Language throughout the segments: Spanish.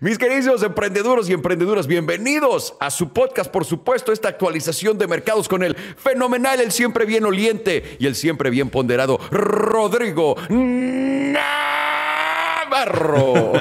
Mis queridos emprendedores y emprendedoras, bienvenidos a su podcast, por supuesto, esta actualización de mercados con el fenomenal, el siempre bien oliente y el siempre bien ponderado Rodrigo Navarro.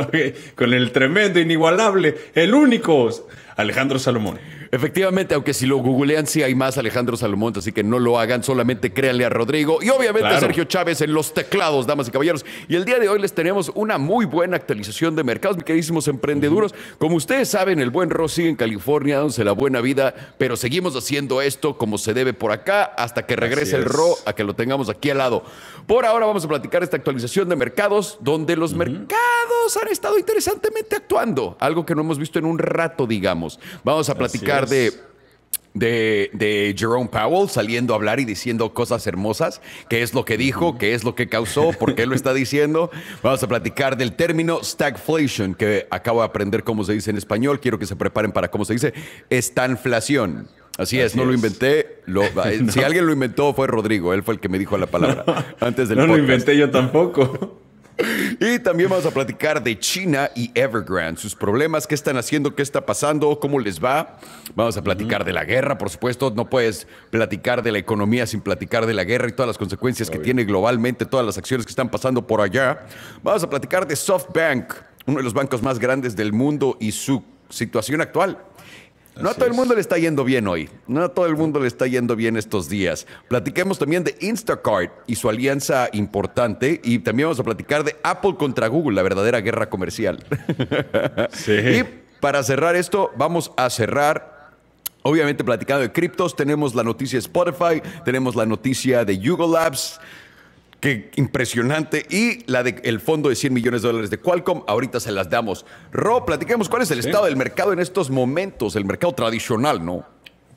Con el tremendo, inigualable, el único Alejandro Salomón. Efectivamente, aunque si lo googlean, sí hay más Alejandro Salomón, así que no lo hagan, solamente créanle a Rodrigo y obviamente Sergio Chávez en los teclados, damas y caballeros. Y el día de hoy les tenemos una muy buena actualización de mercados, mis queridísimos emprendeduros. Como ustedes saben, el buen Ro sigue en California, dándose la buena vida, pero seguimos haciendo esto como se debe por acá hasta que regrese el Ro a que lo tengamos aquí al lado. Por ahora vamos a platicar esta actualización de mercados, donde los mercados han estado interesantemente actuando, algo que no hemos visto en un rato, digamos. Vamos a platicar de, de, Jerome Powell saliendo a hablar y diciendo cosas hermosas, qué es lo que dijo, qué es lo que causó, por qué lo está diciendo. Vamos a platicar del término stagflation, que acabo de aprender cómo se dice en español. Quiero que se preparen para cómo se dice estanflación. Así, es, no lo inventé. Eh, si alguien lo inventó fue Rodrigo, él fue el que me dijo la palabra no, antes del lo inventé yo tampoco. Y también vamos a platicar de China y Evergrande, sus problemas, qué están haciendo, qué está pasando, cómo les va. Vamos a platicar de la guerra, por supuesto. No puedes platicar de la economía sin platicar de la guerra y todas las consecuencias que tiene globalmente, todas las acciones que están pasando por allá. Vamos a platicar de SoftBank, uno de los bancos más grandes del mundo y su situación actual. No a todo el mundo le está yendo bien hoy. No a todo el mundo le está yendo bien estos días. Platiquemos también de Instacart y su alianza importante. Y también vamos a platicar de Apple contra Google, la verdadera guerra comercial. y para cerrar esto, vamos a cerrar Obviamente, platicando de criptos, tenemos la noticia de Spotify, tenemos la noticia de Yugo Labs, Qué impresionante. Y la fondo de 100 millones de dólares de Qualcomm, ahorita se las damos. Ro, platiquemos cuál es el estado del mercado en estos momentos, el mercado tradicional, ¿no?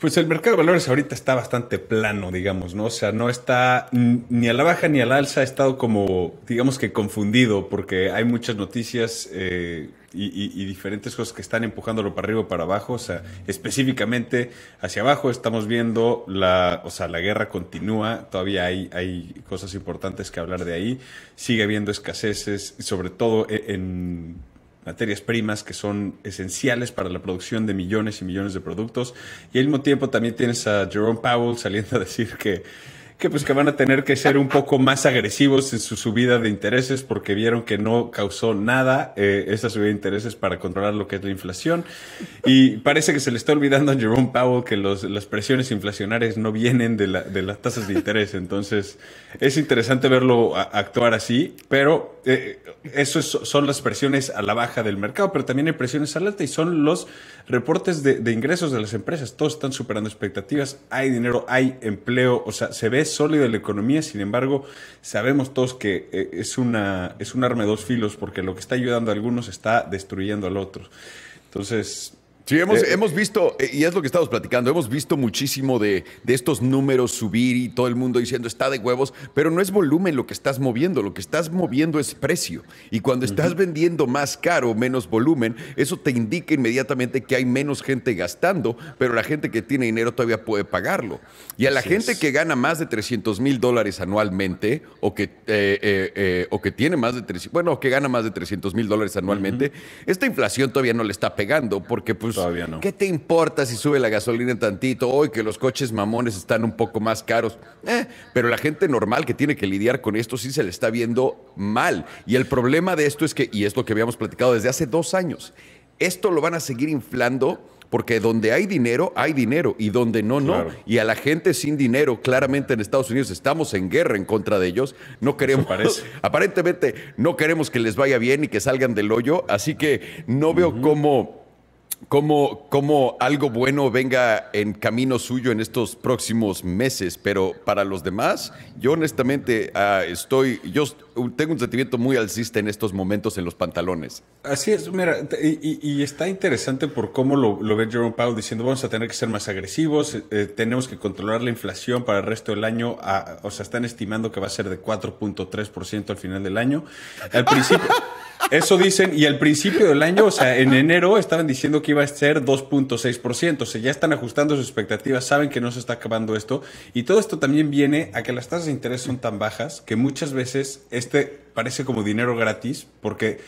Pues el mercado de valores ahorita está bastante plano, digamos, ¿no? O sea, no está ni a la baja ni a la alza, ha estado como, digamos que confundido, porque hay muchas noticias eh, y, diferentes cosas que están empujándolo para arriba o para abajo. O sea, específicamente hacia abajo estamos viendo la, o sea, la guerra continúa, todavía hay, hay cosas importantes que hablar de ahí, sigue habiendo escaseces, sobre todo e, en materias primas que son esenciales para la producción de millones y millones de productos. Y al mismo tiempo también tienes a Jerome Powell saliendo a decir que que pues que van a tener que ser un poco más agresivos en su subida de intereses porque vieron que no causó nada eh, esa subida de intereses para controlar lo que es la inflación. Y parece que se le está olvidando a Jerome Powell que las presiones inflacionarias no vienen de, las tasas de interés. Entonces es interesante verlo actuar así, pero eh, eso son las presiones a la baja del mercado, pero también hay presiones al la alta y son los reportes de, ingresos de las empresas, todos están superando expectativas, hay dinero, hay empleo, o sea, se ve sólida la economía, sin embargo, sabemos todos que eh, es, una, es un arma de dos filos porque lo que está ayudando a algunos está destruyendo al otro. Entonces, Sí, hemos, eh, eh, hemos, visto, eh, y es lo que estamos platicando, hemos visto muchísimo de, estos números subir y todo el mundo diciendo está de huevos, pero no es volumen lo que estás moviendo, lo que estás moviendo es precio. Y cuando estás vendiendo más caro, menos volumen, eso te indica inmediatamente que hay menos gente gastando, pero la gente que tiene dinero todavía puede pagarlo. Y a la gente que gana más de 300 mil dólares anualmente, o que, o que tiene más de 300, bueno, que gana más de 300 mil dólares anualmente, esta inflación todavía no le está pegando, porque pues todavía no. ¿Qué te importa si sube la gasolina tantito? Hoy que los coches mamones están un poco más caros. Eh, pero la gente normal que tiene que lidiar con esto sí se le está viendo mal. Y el problema de esto es que, y es lo que habíamos platicado desde hace dos años, esto lo van a seguir inflando porque donde hay dinero, hay dinero, y donde no, no. Y a la gente sin dinero, claramente en Estados Unidos estamos en guerra en contra de ellos. No queremos, aparentemente, no queremos que les vaya bien y que salgan del hoyo, así que no veo cómo cómo, cómo algo bueno venga en camino suyo en estos próximos meses, pero para los demás, yo honestamente ah, estoy, yo tengo un sentimiento muy alcista en estos momentos en los pantalones. Así es, mira, y, está interesante por cómo lo, ve Jerome Powell diciendo vamos a tener que ser más agresivos, eh, eh, tenemos que controlar la inflación para el resto del año, o sea, están estimando que va a ser de 4.3% al final del año. Al principio... Eso dicen, y al principio del año, o sea, en enero estaban diciendo que iba a ser 2.6%, o sea, ya están ajustando sus expectativas, saben que no se está acabando esto, y todo esto también viene a que las tasas de interés son tan bajas que muchas veces este parece como dinero gratis, porque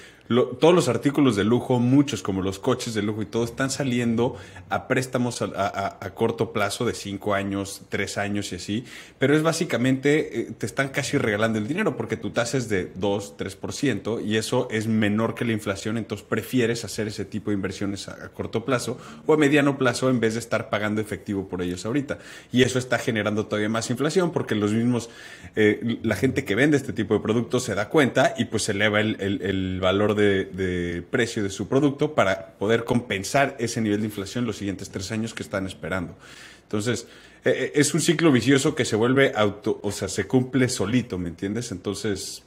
todos los artículos de lujo, muchos como los coches de lujo y todo, están saliendo a préstamos a, corto plazo de cinco años, tres años y así, pero es básicamente, eh, te están casi regalando el dinero porque tu tasa es de 2, 3% y eso es menor que la inflación, entonces prefieres hacer ese tipo de inversiones a, corto plazo o a mediano plazo en vez de estar pagando efectivo por ellos ahorita. Y eso está generando todavía más inflación porque los mismos, eh, la gente que vende este tipo de productos se da cuenta y pues eleva el, el valor de de, precio de su producto para poder compensar ese nivel de inflación los siguientes tres años que están esperando. Entonces, eh, eh, es un ciclo vicioso que se vuelve auto, o sea, se cumple solito, ¿me entiendes? Entonces,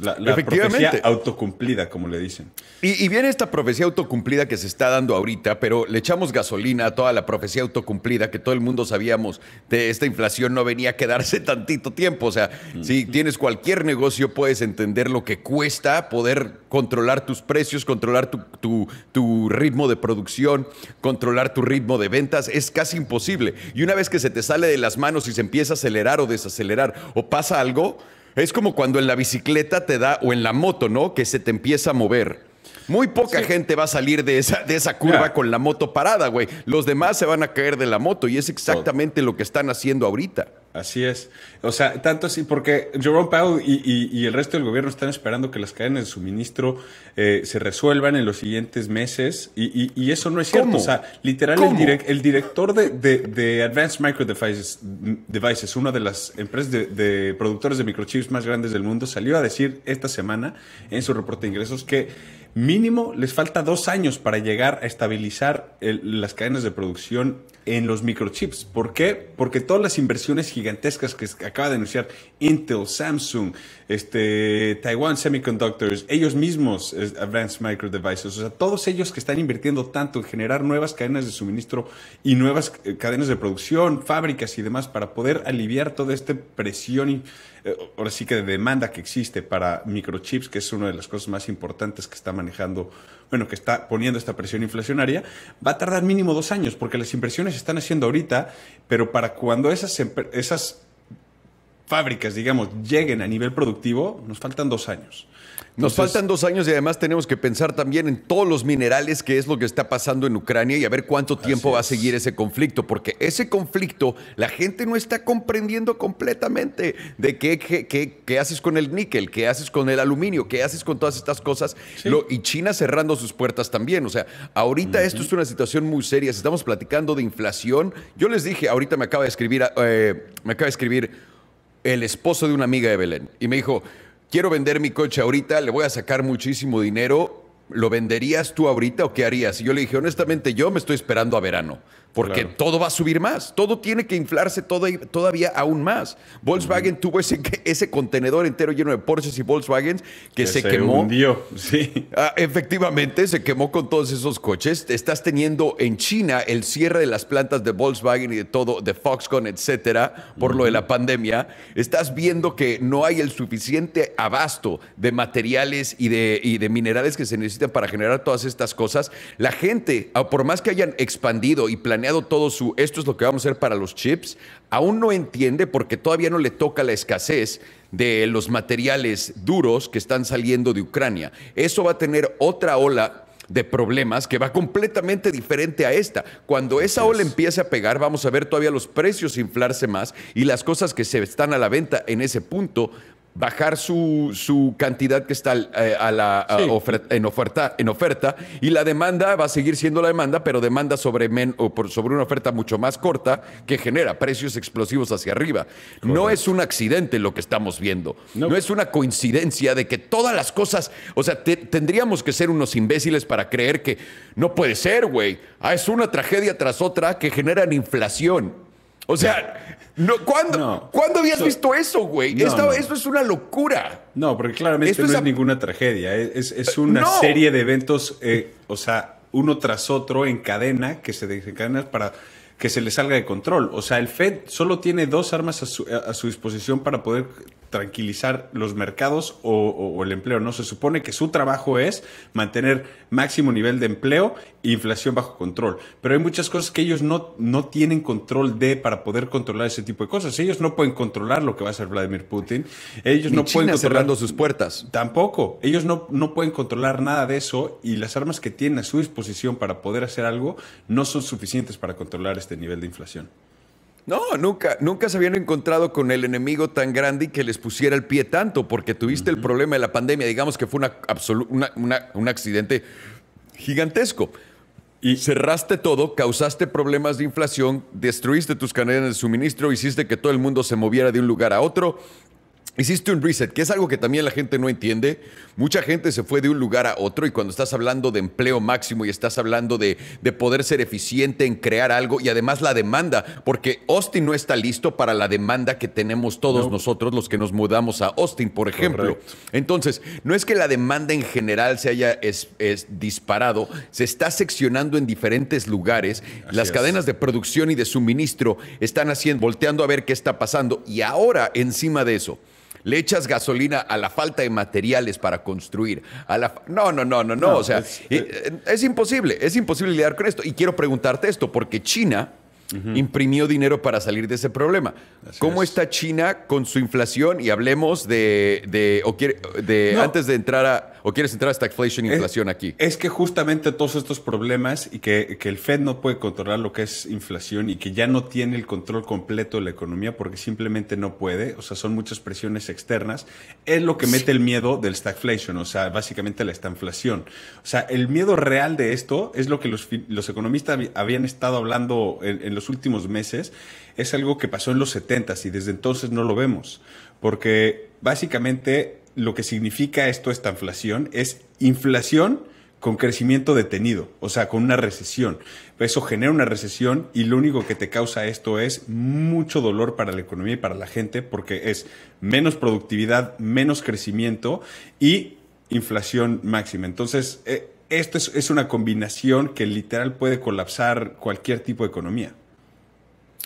la, Efectivamente. profecía autocumplida, como le dicen. Y, viene esta profecía autocumplida que se está dando ahorita, pero le echamos gasolina a toda la profecía autocumplida que todo el mundo sabíamos de esta inflación no venía a quedarse tantito tiempo. O sea, si tienes cualquier negocio, puedes entender lo que cuesta poder controlar tus precios, controlar tu, tu ritmo de producción, controlar tu ritmo de ventas. Es casi imposible. Y una vez que se te sale de las manos y se empieza a acelerar o desacelerar o pasa algo, es como cuando en la bicicleta te da, o en la moto, ¿no? Que se te empieza a mover. Muy poca gente va a salir de esa, de esa curva con la moto parada, güey. Los demás se van a caer de la moto y es exactamente lo que están haciendo ahorita. Así es. O sea, tanto así, porque Jerome Powell y, el resto del gobierno están esperando que las cadenas de suministro eh, se resuelvan en los siguientes meses y, eso no es cierto. O sea, literal, el, director de, Advanced Micro Devices, una de las empresas de, productores de microchips más grandes del mundo, salió a decir esta semana en su reporte de ingresos que mínimo les falta dos años para llegar a estabilizar las cadenas de producción en los microchips. ¿Por qué? Porque todas las inversiones gigantescas que acaba de anunciar Intel, Samsung, este, Taiwan Semiconductors, ellos mismos, Advanced Micro Devices, o sea, todos ellos que están invirtiendo tanto en generar nuevas cadenas de suministro y nuevas eh, cadenas de producción, fábricas y demás para poder aliviar toda esta presión, y, eh, ahora sí que de demanda que existe para microchips, que es una de las cosas más importantes que está manejando, bueno, que está poniendo esta presión inflacionaria, va a tardar mínimo dos años porque las inversiones se están haciendo ahorita, pero para cuando esas, esas fábricas, digamos, lleguen a nivel productivo, nos faltan dos años. nos faltan dos años y además tenemos que pensar también en todos los minerales, que es lo que está pasando en Ucrania y a ver cuánto tiempo va a seguir ese conflicto, porque ese conflicto la gente no está comprendiendo completamente de qué, qué, qué, haces con el níquel, qué haces con el aluminio, qué haces con todas estas cosas. y China cerrando sus puertas también. O sea, ahorita esto es una situación muy seria. Si estamos platicando de inflación, yo les dije, ahorita me acaba de escribir, ah, eh, me acaba de escribir el esposo de una amiga de Belén y me dijo, quiero vender mi coche ahorita, le voy a sacar muchísimo dinero, ¿lo venderías tú ahorita o qué harías? Y yo le dije, honestamente yo me estoy esperando a verano porque todo va a subir más, todo tiene que inflarse todavía aún más. Volkswagen tuvo ese, contenedor entero lleno de Porsches y Volkswagens que, se, quemó. Sí. Ah, efectivamente, se quemó con todos esos coches. Estás teniendo en China el cierre de las plantas de Volkswagen y de todo, de Foxconn, etcétera, por lo de la pandemia. Estás viendo que no hay el suficiente abasto de materiales y de, de minerales que se necesitan para generar todas estas cosas. La gente, ah, por más que hayan expandido y planeado, todo su esto es lo que vamos a hacer para los chips, aún no entiende porque todavía no le toca la escasez de los materiales duros que están saliendo de Ucrania. Eso va a tener otra ola de problemas que va completamente diferente a esta. Cuando esa ola empiece a pegar, vamos a ver todavía los precios inflarse más y las cosas que se están a la venta en ese punto bajar su, cantidad que está eh, en, oferta, en oferta y la demanda va a seguir siendo la demanda, pero demanda sobre, o por, sobre una oferta mucho más corta que genera precios explosivos hacia arriba. No es un accidente lo que estamos viendo, no. es una coincidencia de que todas las cosas, o sea, tendríamos que ser unos imbéciles para creer que no puede ser, güey. Ah, es una tragedia tras otra que generan inflación. O sea... No, ¿cuándo, habías visto eso, güey? esto, es una locura. No, porque claramente no es, ninguna tragedia. Es, una serie de eventos, eh, o sea, uno tras otro en cadena que se desencadenan para que se le salga de control. O sea, el Fed solo tiene dos armas a su, a su disposición para poder tranquilizar los mercados o, el empleo. No se supone que su trabajo es mantener máximo nivel de empleo e inflación bajo control. Pero hay muchas cosas que ellos no, no tienen control de para poder controlar ese tipo de cosas. Ellos no pueden controlar lo que va a hacer Vladimir Putin. Ellos no pueden cerrando sus puertas. Tampoco. Ellos no, no pueden controlar nada de eso y las armas que tienen a su disposición para poder hacer algo no son suficientes para controlar este nivel de inflación. No, nunca, nunca se habían encontrado con el enemigo tan grande y que les pusiera el pie tanto, porque tuviste el problema de la pandemia, digamos que fue un accidente gigantesco. Y cerraste todo, causaste problemas de inflación, destruiste tus canales de suministro, hiciste que todo el mundo se moviera de un lugar a otro, Hiciste un reset, que es algo que también la gente no entiende. Mucha gente se fue de un lugar a otro y cuando estás hablando de empleo máximo y estás hablando de, poder ser eficiente en crear algo y además la demanda, porque Austin no está listo para la demanda que tenemos todos nosotros los que nos mudamos a Austin, por ejemplo. Entonces, no es que la demanda en general se haya es, disparado, se está seccionando en diferentes lugares. Las cadenas de producción y de suministro están haciendo, volteando a ver qué está pasando y ahora encima de eso le echas gasolina a la falta de materiales para construir. A la no, no, no, no, no. O sea, eh, eh, es, imposible, es imposible lidiar con esto. Y quiero preguntarte esto, porque China imprimió dinero para salir de ese problema. ¿Cómo está China con su inflación? Y hablemos de, o de antes de entrar a, ¿O quieres entrar a stagflation, inflación aquí? Es que justamente todos estos problemas y que, que, el Fed no puede controlar lo que es inflación y que ya no tiene el control completo de la economía porque simplemente no puede, o sea, son muchas presiones externas, es lo que mete el miedo del stagflation, o sea, básicamente la estanflación. O sea, el miedo real de esto es lo que los, los economistas habían estado hablando en, en los últimos meses, es algo que pasó en los 70 y desde entonces no lo vemos, porque básicamente lo que significa esto, esta inflación, es inflación con crecimiento detenido, o sea, con una recesión. Eso genera una recesión y lo único que te causa esto es mucho dolor para la economía y para la gente porque es menos productividad, menos crecimiento y inflación máxima. Entonces, eh, esto es, es una combinación que literal puede colapsar cualquier tipo de economía.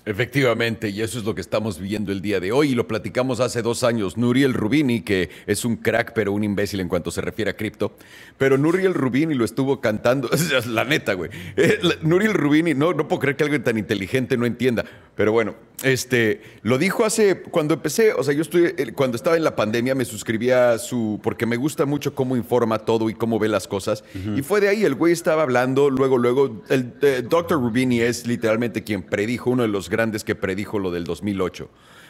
Efectivamente, y eso es lo que estamos viviendo el día de hoy y lo platicamos hace dos años. Nuriel Rubini, que es un crack pero un imbécil en cuanto se refiere a cripto, pero Nuriel Rubini lo estuvo cantando, la neta, güey. Eh, Nuriel Rubini, no, no puedo creer que alguien tan inteligente no entienda. Pero bueno, este, lo dijo hace, cuando empecé, o sea, yo estuve, eh, cuando estaba en la pandemia me suscribía a su, porque me gusta mucho cómo informa todo y cómo ve las cosas. Y fue de ahí, el güey estaba hablando, luego, luego, el, eh, doctor Dr. Rubini es literalmente quien predijo, uno de los grandes que predijo lo del 2008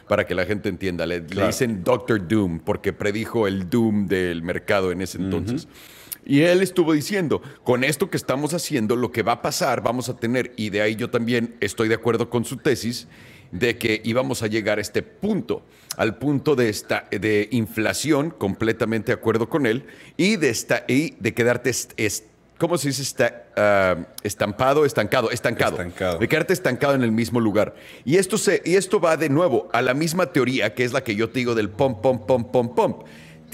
para que la gente entienda. Le, dicen Doctor Doom porque predijo el Doom del mercado en ese entonces. Y él estuvo diciendo, con esto que estamos haciendo, lo que va a pasar, vamos a tener, y de ahí yo también estoy de acuerdo con su tesis, de que íbamos a llegar a este punto, al punto de, esta, de inflación, completamente de acuerdo con él, y de, esta, y de quedarte, es ¿cómo se dice? Ah, estampado, estancado, estancado, estancado, De quedarte estancado en el mismo lugar. Y esto, se, y esto va de nuevo a la misma teoría que es la que yo te digo del pom, pom, pom, pom, pom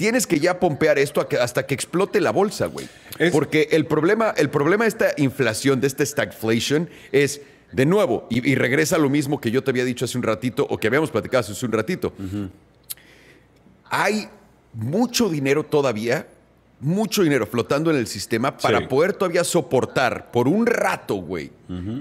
tienes que ya pompear esto hasta que explote la bolsa, güey. Porque el problema, el problema de esta inflación, de esta stagflation, es. De nuevo, y, regresa regresa lo mismo que yo te había dicho hace un ratito o que habíamos platicado hace un ratito. Hay mucho dinero todavía mucho dinero flotando en el sistema para poder todavía soportar por un rato, güey,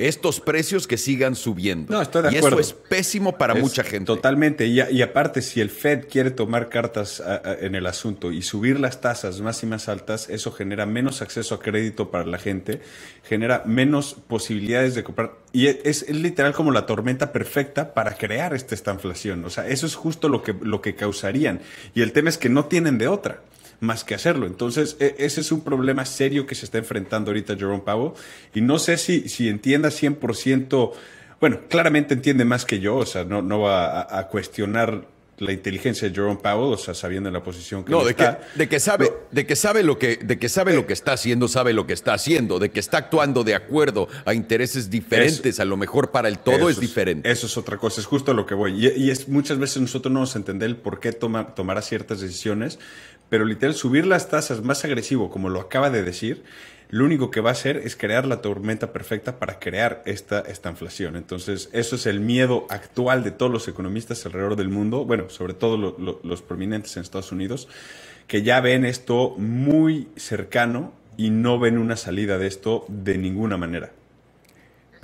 estos precios que sigan subiendo. y eso es pésimo para mucha gente. Totalmente. Y, aparte, si el Fed quiere tomar cartas en el asunto y subir las tasas más y más altas, eso genera menos acceso a crédito para la gente, genera menos posibilidades de comprar. Y e, es, es literal como la tormenta perfecta para crear esta estanflación. O sea, eso es justo lo que, lo que causarían. Y el tema es que no tienen de otra más que hacerlo. Entonces, e, ese es un problema serio que se está enfrentando ahorita Jerome Powell. Y no sé si, si entienda 100%, bueno, claramente entiende más que yo, o sea, no, no va a, cuestionar la inteligencia de Jerome Powell, o sea, sabiendo la posición que no, de está. Que, de que sabe, de que sabe lo que, de que sabe lo que está haciendo, sabe lo que está haciendo, de que está actuando de acuerdo a intereses diferentes, a lo mejor para el todo es, diferente. Eso es otra cosa, es justo lo que voy. Y, es muchas veces nosotros no nos entendemos el por qué toma, tomará ciertas decisiones, pero literal, subir las tasas más agresivo, como lo acaba de decir, lo único que va a hacer es crear la tormenta perfecta para crear esta, esta inflación. Entonces, eso es el miedo actual de todos los economistas alrededor del mundo, bueno, sobre todo los prominentes en Estados Unidos, que ya ven esto muy cercano y no ven una salida de esto de ninguna manera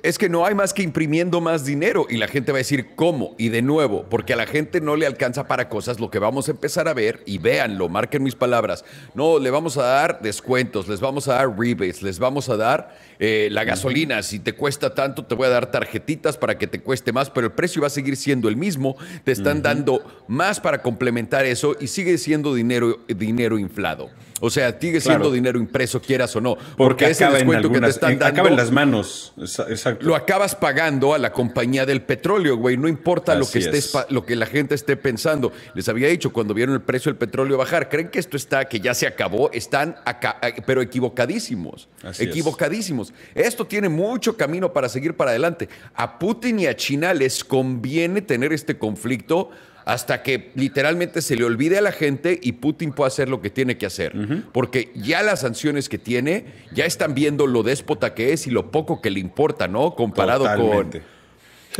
es que no hay más que imprimiendo más dinero y la gente va a decir cómo y de nuevo, porque a la gente no le alcanza para cosas lo que vamos a empezar a ver y véanlo, marquen mis palabras. No, le vamos a dar descuentos, les vamos a dar rebates, les vamos a dar eh, la gasolina, si te cuesta tanto te voy a dar tarjetitas para que te cueste más, pero el precio va a seguir siendo el mismo, te están dando más para complementar eso y sigue siendo dinero dinero inflado. O sea, sigue siendo dinero impreso, quieras o no. Porque, ese descuento que te están dando. en las manos. Lo acabas pagando a la compañía del petróleo, güey. No importa lo que, estés, lo que la gente esté pensando. Les había dicho cuando vieron el precio del petróleo bajar, creen que esto está, que ya se acabó. Están, acá, eh, pero equivocadísimos. equivocadísimos. Esto tiene mucho camino para seguir para adelante. A Putin y a China les conviene tener este conflicto hasta que literalmente se le olvide a la gente y Putin pueda hacer lo que tiene que hacer. Porque ya las sanciones que tiene, ya están viendo lo déspota que es y lo poco que le importa, ¿no? Comparado con...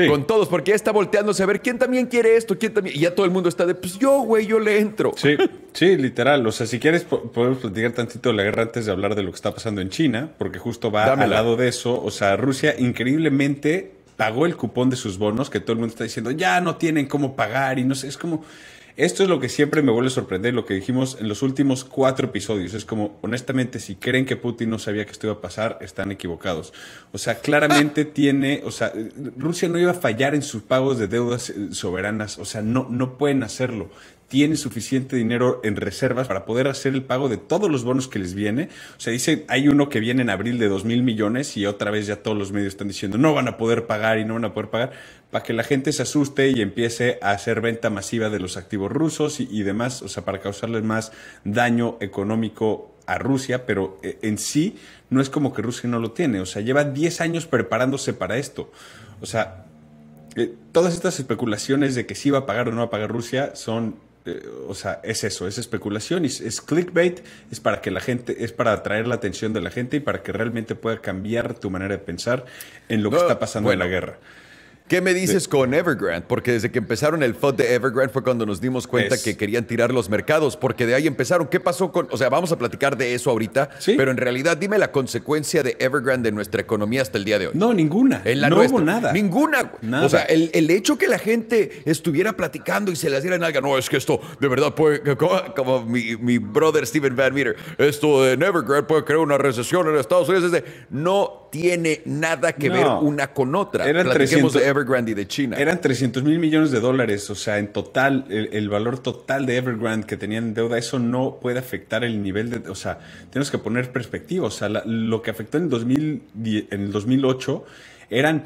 con todos, porque ya está volteándose a ver quién también quiere esto, quién también. Y ya todo el mundo está de, pues yo, güey, yo le entro. Sí, sí, literal. O sea, si quieres, podemos platicar tantito de la guerra antes de hablar de lo que está pasando en China, porque justo va al lado de eso. O sea, Rusia increíblemente pagó el cupón de sus bonos, que todo el mundo está diciendo, ya no tienen cómo pagar y no sé, es como, esto es lo que siempre me vuelve a sorprender, lo que dijimos en los últimos cuatro episodios. Es como, honestamente, si creen que Putin no sabía que esto iba a pasar, están equivocados. O sea, claramente tiene, o sea, Rusia no iba a fallar en sus pagos de deudas eh, soberanas. O sea, no, no pueden hacerlo tiene suficiente dinero en reservas para poder hacer el pago de todos los bonos que les viene. O sea, dice, hay uno que viene en abril de 2 mil millones y otra vez ya todos los medios están diciendo, no van a poder pagar y no van a poder pagar, para que la gente se asuste y empiece a hacer venta masiva de los activos rusos y, demás, o sea, para causarles más daño económico a Rusia, pero eh, en sí no es como que Rusia no lo tiene. O sea, lleva 10 años preparándose para esto. O sea, eh, todas estas especulaciones de que si va a pagar o no va a pagar Rusia son eh, o sea, es eso, es especulación, es, es, clickbait, es para que la gente, es para atraer la atención de la gente y para que realmente pueda cambiar tu manera de pensar en lo que está pasando en la guerra. ¿Qué me dices con Evergrande? Porque desde que empezaron el FUD de Evergrande fue cuando nos dimos cuenta que querían tirar los mercados, porque de ahí empezaron. ¿Qué pasó con.? O sea, vamos a platicar de eso ahorita, pero en realidad dime la consecuencia de Evergrande en nuestra economía hasta el día de hoy. No, ninguna. En no hubo nada. Ninguna. O sea, el, hecho que la gente estuviera platicando y se las diera en algo, no, es que esto de verdad puede. Como, mi, brother Steven Van Meter, esto de Evergrande puede crear una recesión en Estados Unidos. no tiene nada que ver una con otra. Era 300, Evergrande de China. Eran 300 mil millones de dólares, o sea, en total, el, valor total de Evergrande que tenían deuda, eso no puede afectar el nivel de, o sea, tenemos que poner perspectiva, o sea, lo que afectó en, 2000, en el 2008 eran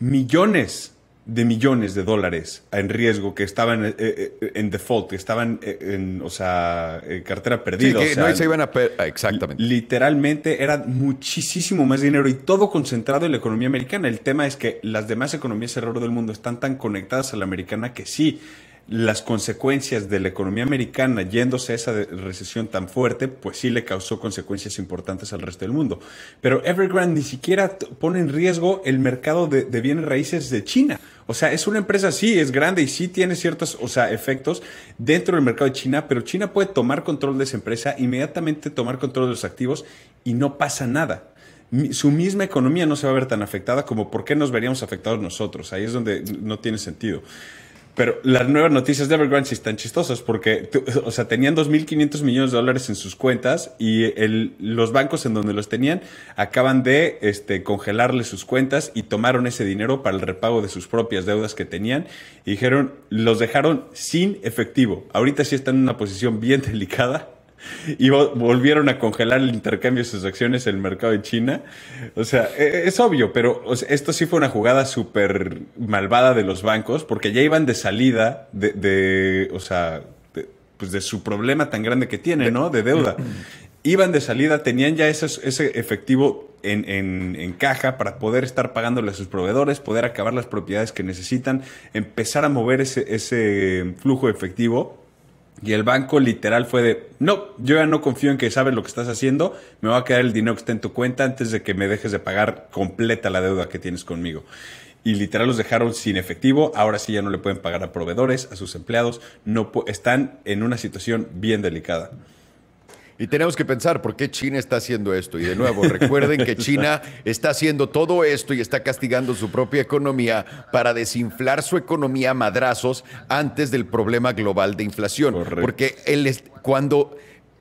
millones de millones de dólares en riesgo que estaban eh, eh, eh, en default, que estaban en, o sea, cartera perdida. iban a ah, exactamente. Literalmente era muchísimo más dinero y todo concentrado en la economía americana. El tema es que las demás economías alrededor del mundo están tan conectadas a la americana que sí, las consecuencias de la economía americana yéndose a esa recesión tan fuerte, pues sí le causó consecuencias importantes al resto del mundo. Pero Evergrande ni siquiera pone en riesgo el mercado de, bienes raíces de China. O sea, es una empresa, sí, es grande y sí tiene ciertos o sea, efectos dentro del mercado de China, pero China puede tomar control de esa empresa, inmediatamente tomar control de los activos y no pasa nada su misma economía no se va a ver tan afectada como por qué nos veríamos afectados nosotros. Ahí es donde no tiene sentido. Pero las nuevas noticias de Evergrande están chistosas porque, o sea, tenían 2.500 millones de dólares en sus cuentas y el, los bancos en donde los tenían acaban de este, congelarle sus cuentas y tomaron ese dinero para el repago de sus propias deudas que tenían y dijeron, los dejaron sin efectivo. Ahorita sí están en una posición bien delicada y volvieron a congelar el intercambio de sus acciones en el mercado de China. O sea, e-, es obvio, pero esto sí fue una jugada súper malvada de los bancos porque ya iban de salida de, o sea, pues de su problema tan grande que tiene ¿no? De deuda. Iban de salida, tenían ya ese, ese efectivo en, caja para poder estar pagándole a sus proveedores, poder acabar las propiedades que necesitan, empezar a mover ese, ese flujo efectivo y el banco literal fue de, no, yo ya no confío en que sabes lo que estás haciendo, me va a quedar el dinero que está en tu cuenta antes de que me dejes de pagar completa la deuda que tienes conmigo. Y literal los dejaron sin efectivo, ahora sí ya no le pueden pagar a proveedores, a sus empleados, no están en una situación bien delicada. Y tenemos que pensar por qué China está haciendo esto. Y de nuevo, recuerden que China está haciendo todo esto y está castigando su propia economía para desinflar su economía a madrazos antes del problema global de inflación. Porque él es, cuando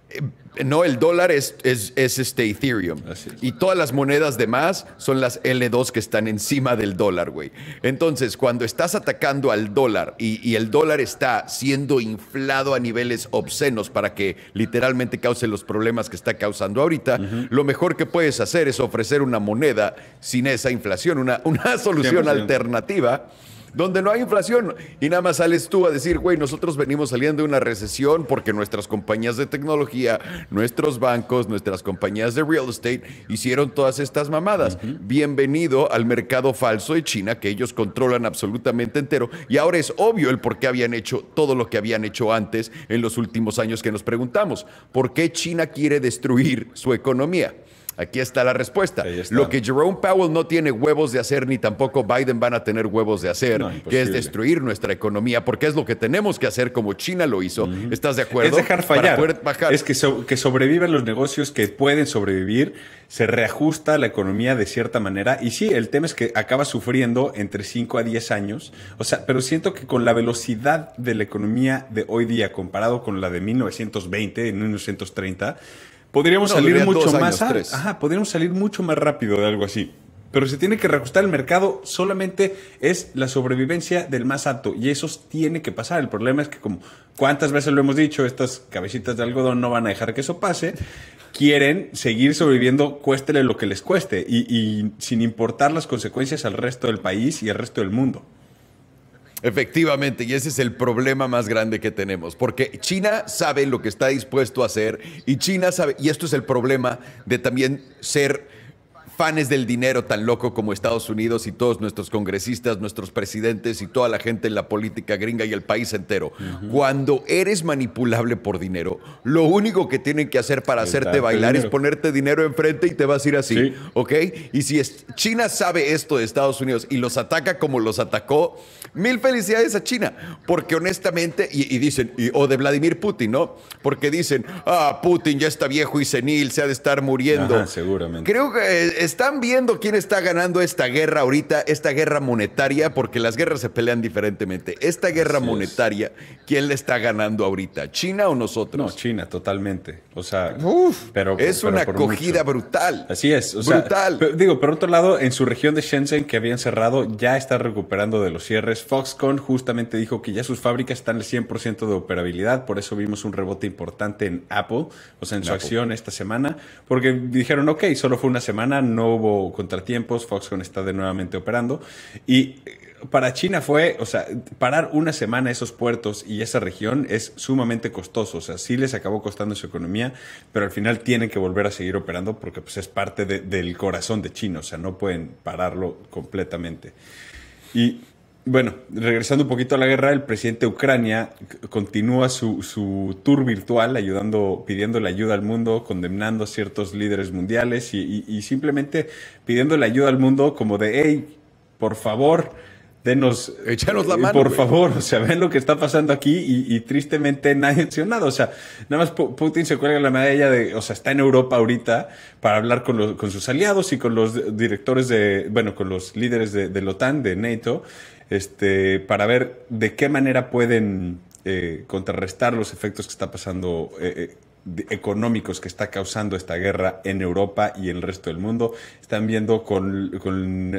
eh, no, el dólar es, este Ethereum. Y todas las monedas de más son las L2 que están encima del dólar, güey. Entonces, cuando estás atacando al dólar y, el dólar está siendo inflado a niveles obscenos para que literalmente cause los problemas que está causando ahorita, lo mejor que puedes hacer es ofrecer una moneda sin esa inflación, una, solución alternativa donde no hay inflación. Y nada más sales tú a decir, güey, nosotros venimos saliendo de una recesión porque nuestras compañías de tecnología, nuestros bancos, nuestras compañías de real estate hicieron todas estas mamadas. Bienvenido al mercado falso de China que ellos controlan absolutamente entero. Y ahora es obvio el por qué habían hecho todo lo que habían hecho antes en los últimos años que nos preguntamos. ¿Por qué China quiere destruir su economía? Aquí está la respuesta. Lo que Jerome Powell no tiene huevos de hacer, ni tampoco Biden van a tener huevos de hacer, que es destruir nuestra economía, porque es lo que tenemos que hacer como China lo hizo. ¿Estás de acuerdo? Es dejar fallar. bajar. Es que, sobreviven los negocios que pueden sobrevivir, se reajusta la economía de cierta manera. Y sí, el tema es que acaba sufriendo entre 5 a 10 años. O sea, pero siento que con la velocidad de la economía de hoy día comparado con la de 1920, 1930, Podríamos salir mucho más. podríamos salir mucho más rápido de algo así. Pero se tiene que reajustar el mercado, solamente es la sobrevivencia del más alto Y eso tiene que pasar. El problema es que, como cuántas veces lo hemos dicho, estas cabecitas de algodón no van a dejar que eso pase. Quieren seguir sobreviviendo, cuéstele lo que les cueste, y sin importar las consecuencias al resto del país y al resto del mundo. Efectivamente, y ese es el problema más grande que tenemos, porque China sabe lo que está dispuesto a hacer y China sabe, y esto es el problema de también ser fanes del dinero tan loco como Estados Unidos y todos nuestros congresistas, nuestros presidentes y toda la gente en la política gringa y el país entero. Cuando eres manipulable por dinero, lo único que tienen que hacer para hacerte bailar es ponerte dinero enfrente y te vas a ir así, ¿ok? Y si China sabe esto de Estados Unidos y los ataca como los atacó, mil felicidades a China, porque honestamente, y, dicen, o de Vladimir Putin, ¿no? Porque dicen, ah, Putin ya está viejo y senil, se ha de estar muriendo. seguramente. Creo que... es están viendo quién está ganando esta guerra ahorita, esta guerra monetaria, porque las guerras se pelean diferentemente. Esta guerra monetaria, ¿quién le está ganando ahorita? ¿China o nosotros? No, China, totalmente. O sea, es una acogida brutal. Así es, brutal. digo, por otro lado, en su región de Shenzhen que habían cerrado, ya está recuperando de los cierres. Foxconn justamente dijo que ya sus fábricas están al 100% de operabilidad, por eso vimos un rebote importante en Apple, o sea, en, su acción esta semana, porque dijeron, ok, solo fue una semana, no hubo contratiempos, Foxconn está de nuevamente operando y eh, para China fue, o sea, parar una semana esos puertos y esa región es sumamente costoso, o sea, sí les acabó costando su economía, pero al final tienen que volver a seguir operando porque pues es parte del corazón de China, o sea, no pueden pararlo completamente. Y bueno, regresando un poquito a la guerra, el presidente de Ucrania continúa su, su tour virtual ayudando, pidiendo la ayuda al mundo, condenando a ciertos líderes mundiales y, simplemente pidiendo la ayuda al mundo como de, hey, por favor, denos... la eh, mano. Por favor, o sea, ven lo que está pasando aquí y, tristemente nadie mencionado. O sea, nada más Putin se cuelga la medalla de, o sea, está en Europa ahorita para hablar con, los, con sus aliados y con los directores de, bueno, con los líderes de, de la OTAN, de NATO este, para ver de qué manera pueden eh, contrarrestar los efectos que está pasando eh, eh, económicos que está causando esta guerra en Europa y en el resto del mundo. Están viendo con,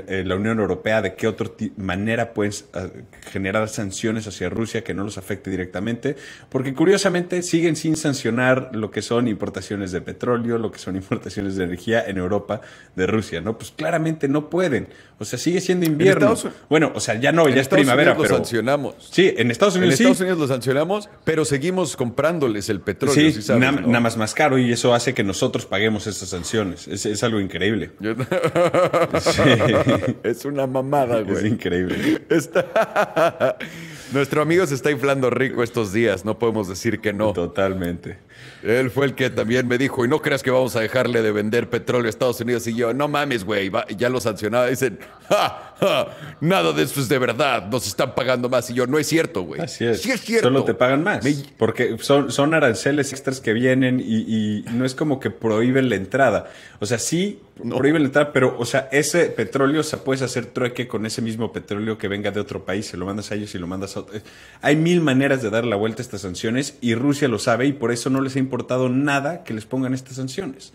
eh, la Unión Europea de qué otra manera pueden ah, generar sanciones hacia Rusia que no los afecte directamente, porque curiosamente siguen sin sancionar lo que son importaciones de petróleo, lo que son importaciones de energía en Europa de Rusia, ¿no? Pues claramente no pueden. O sea, sigue siendo invierno. bueno, o sea, ya no, ya es primavera, sancionamos. Sí, en Estados Unidos en Estados Unidos lo sancionamos, pero seguimos comprándoles el petróleo, nada, más más caro y eso hace que nosotros paguemos esas sanciones. Es, algo increíble. Es una mamada, güey. Es increíble. Nuestro amigo se está inflando rico estos días, no podemos decir que no. Totalmente. Él fue el que también me dijo, y no creas que vamos a dejarle de vender petróleo a Estados Unidos. Y yo, no mames, güey, ya lo sancionaba. Dicen, ¡ja! nada de eso es de verdad, nos están pagando más. Y yo, no es cierto, güey. Así es. Sí es cierto. Solo te pagan más. Porque son, son aranceles extras que vienen y, no es como que prohíben la entrada. O sea, sí, prohíben la entrada, pero, o sea, ese petróleo, o sea, puedes hacer trueque con ese mismo petróleo que venga de otro país, se lo mandas a ellos y lo mandas a otros. Hay mil maneras de dar la vuelta a estas sanciones y Rusia lo sabe y por eso no les ha importado nada que les pongan estas sanciones.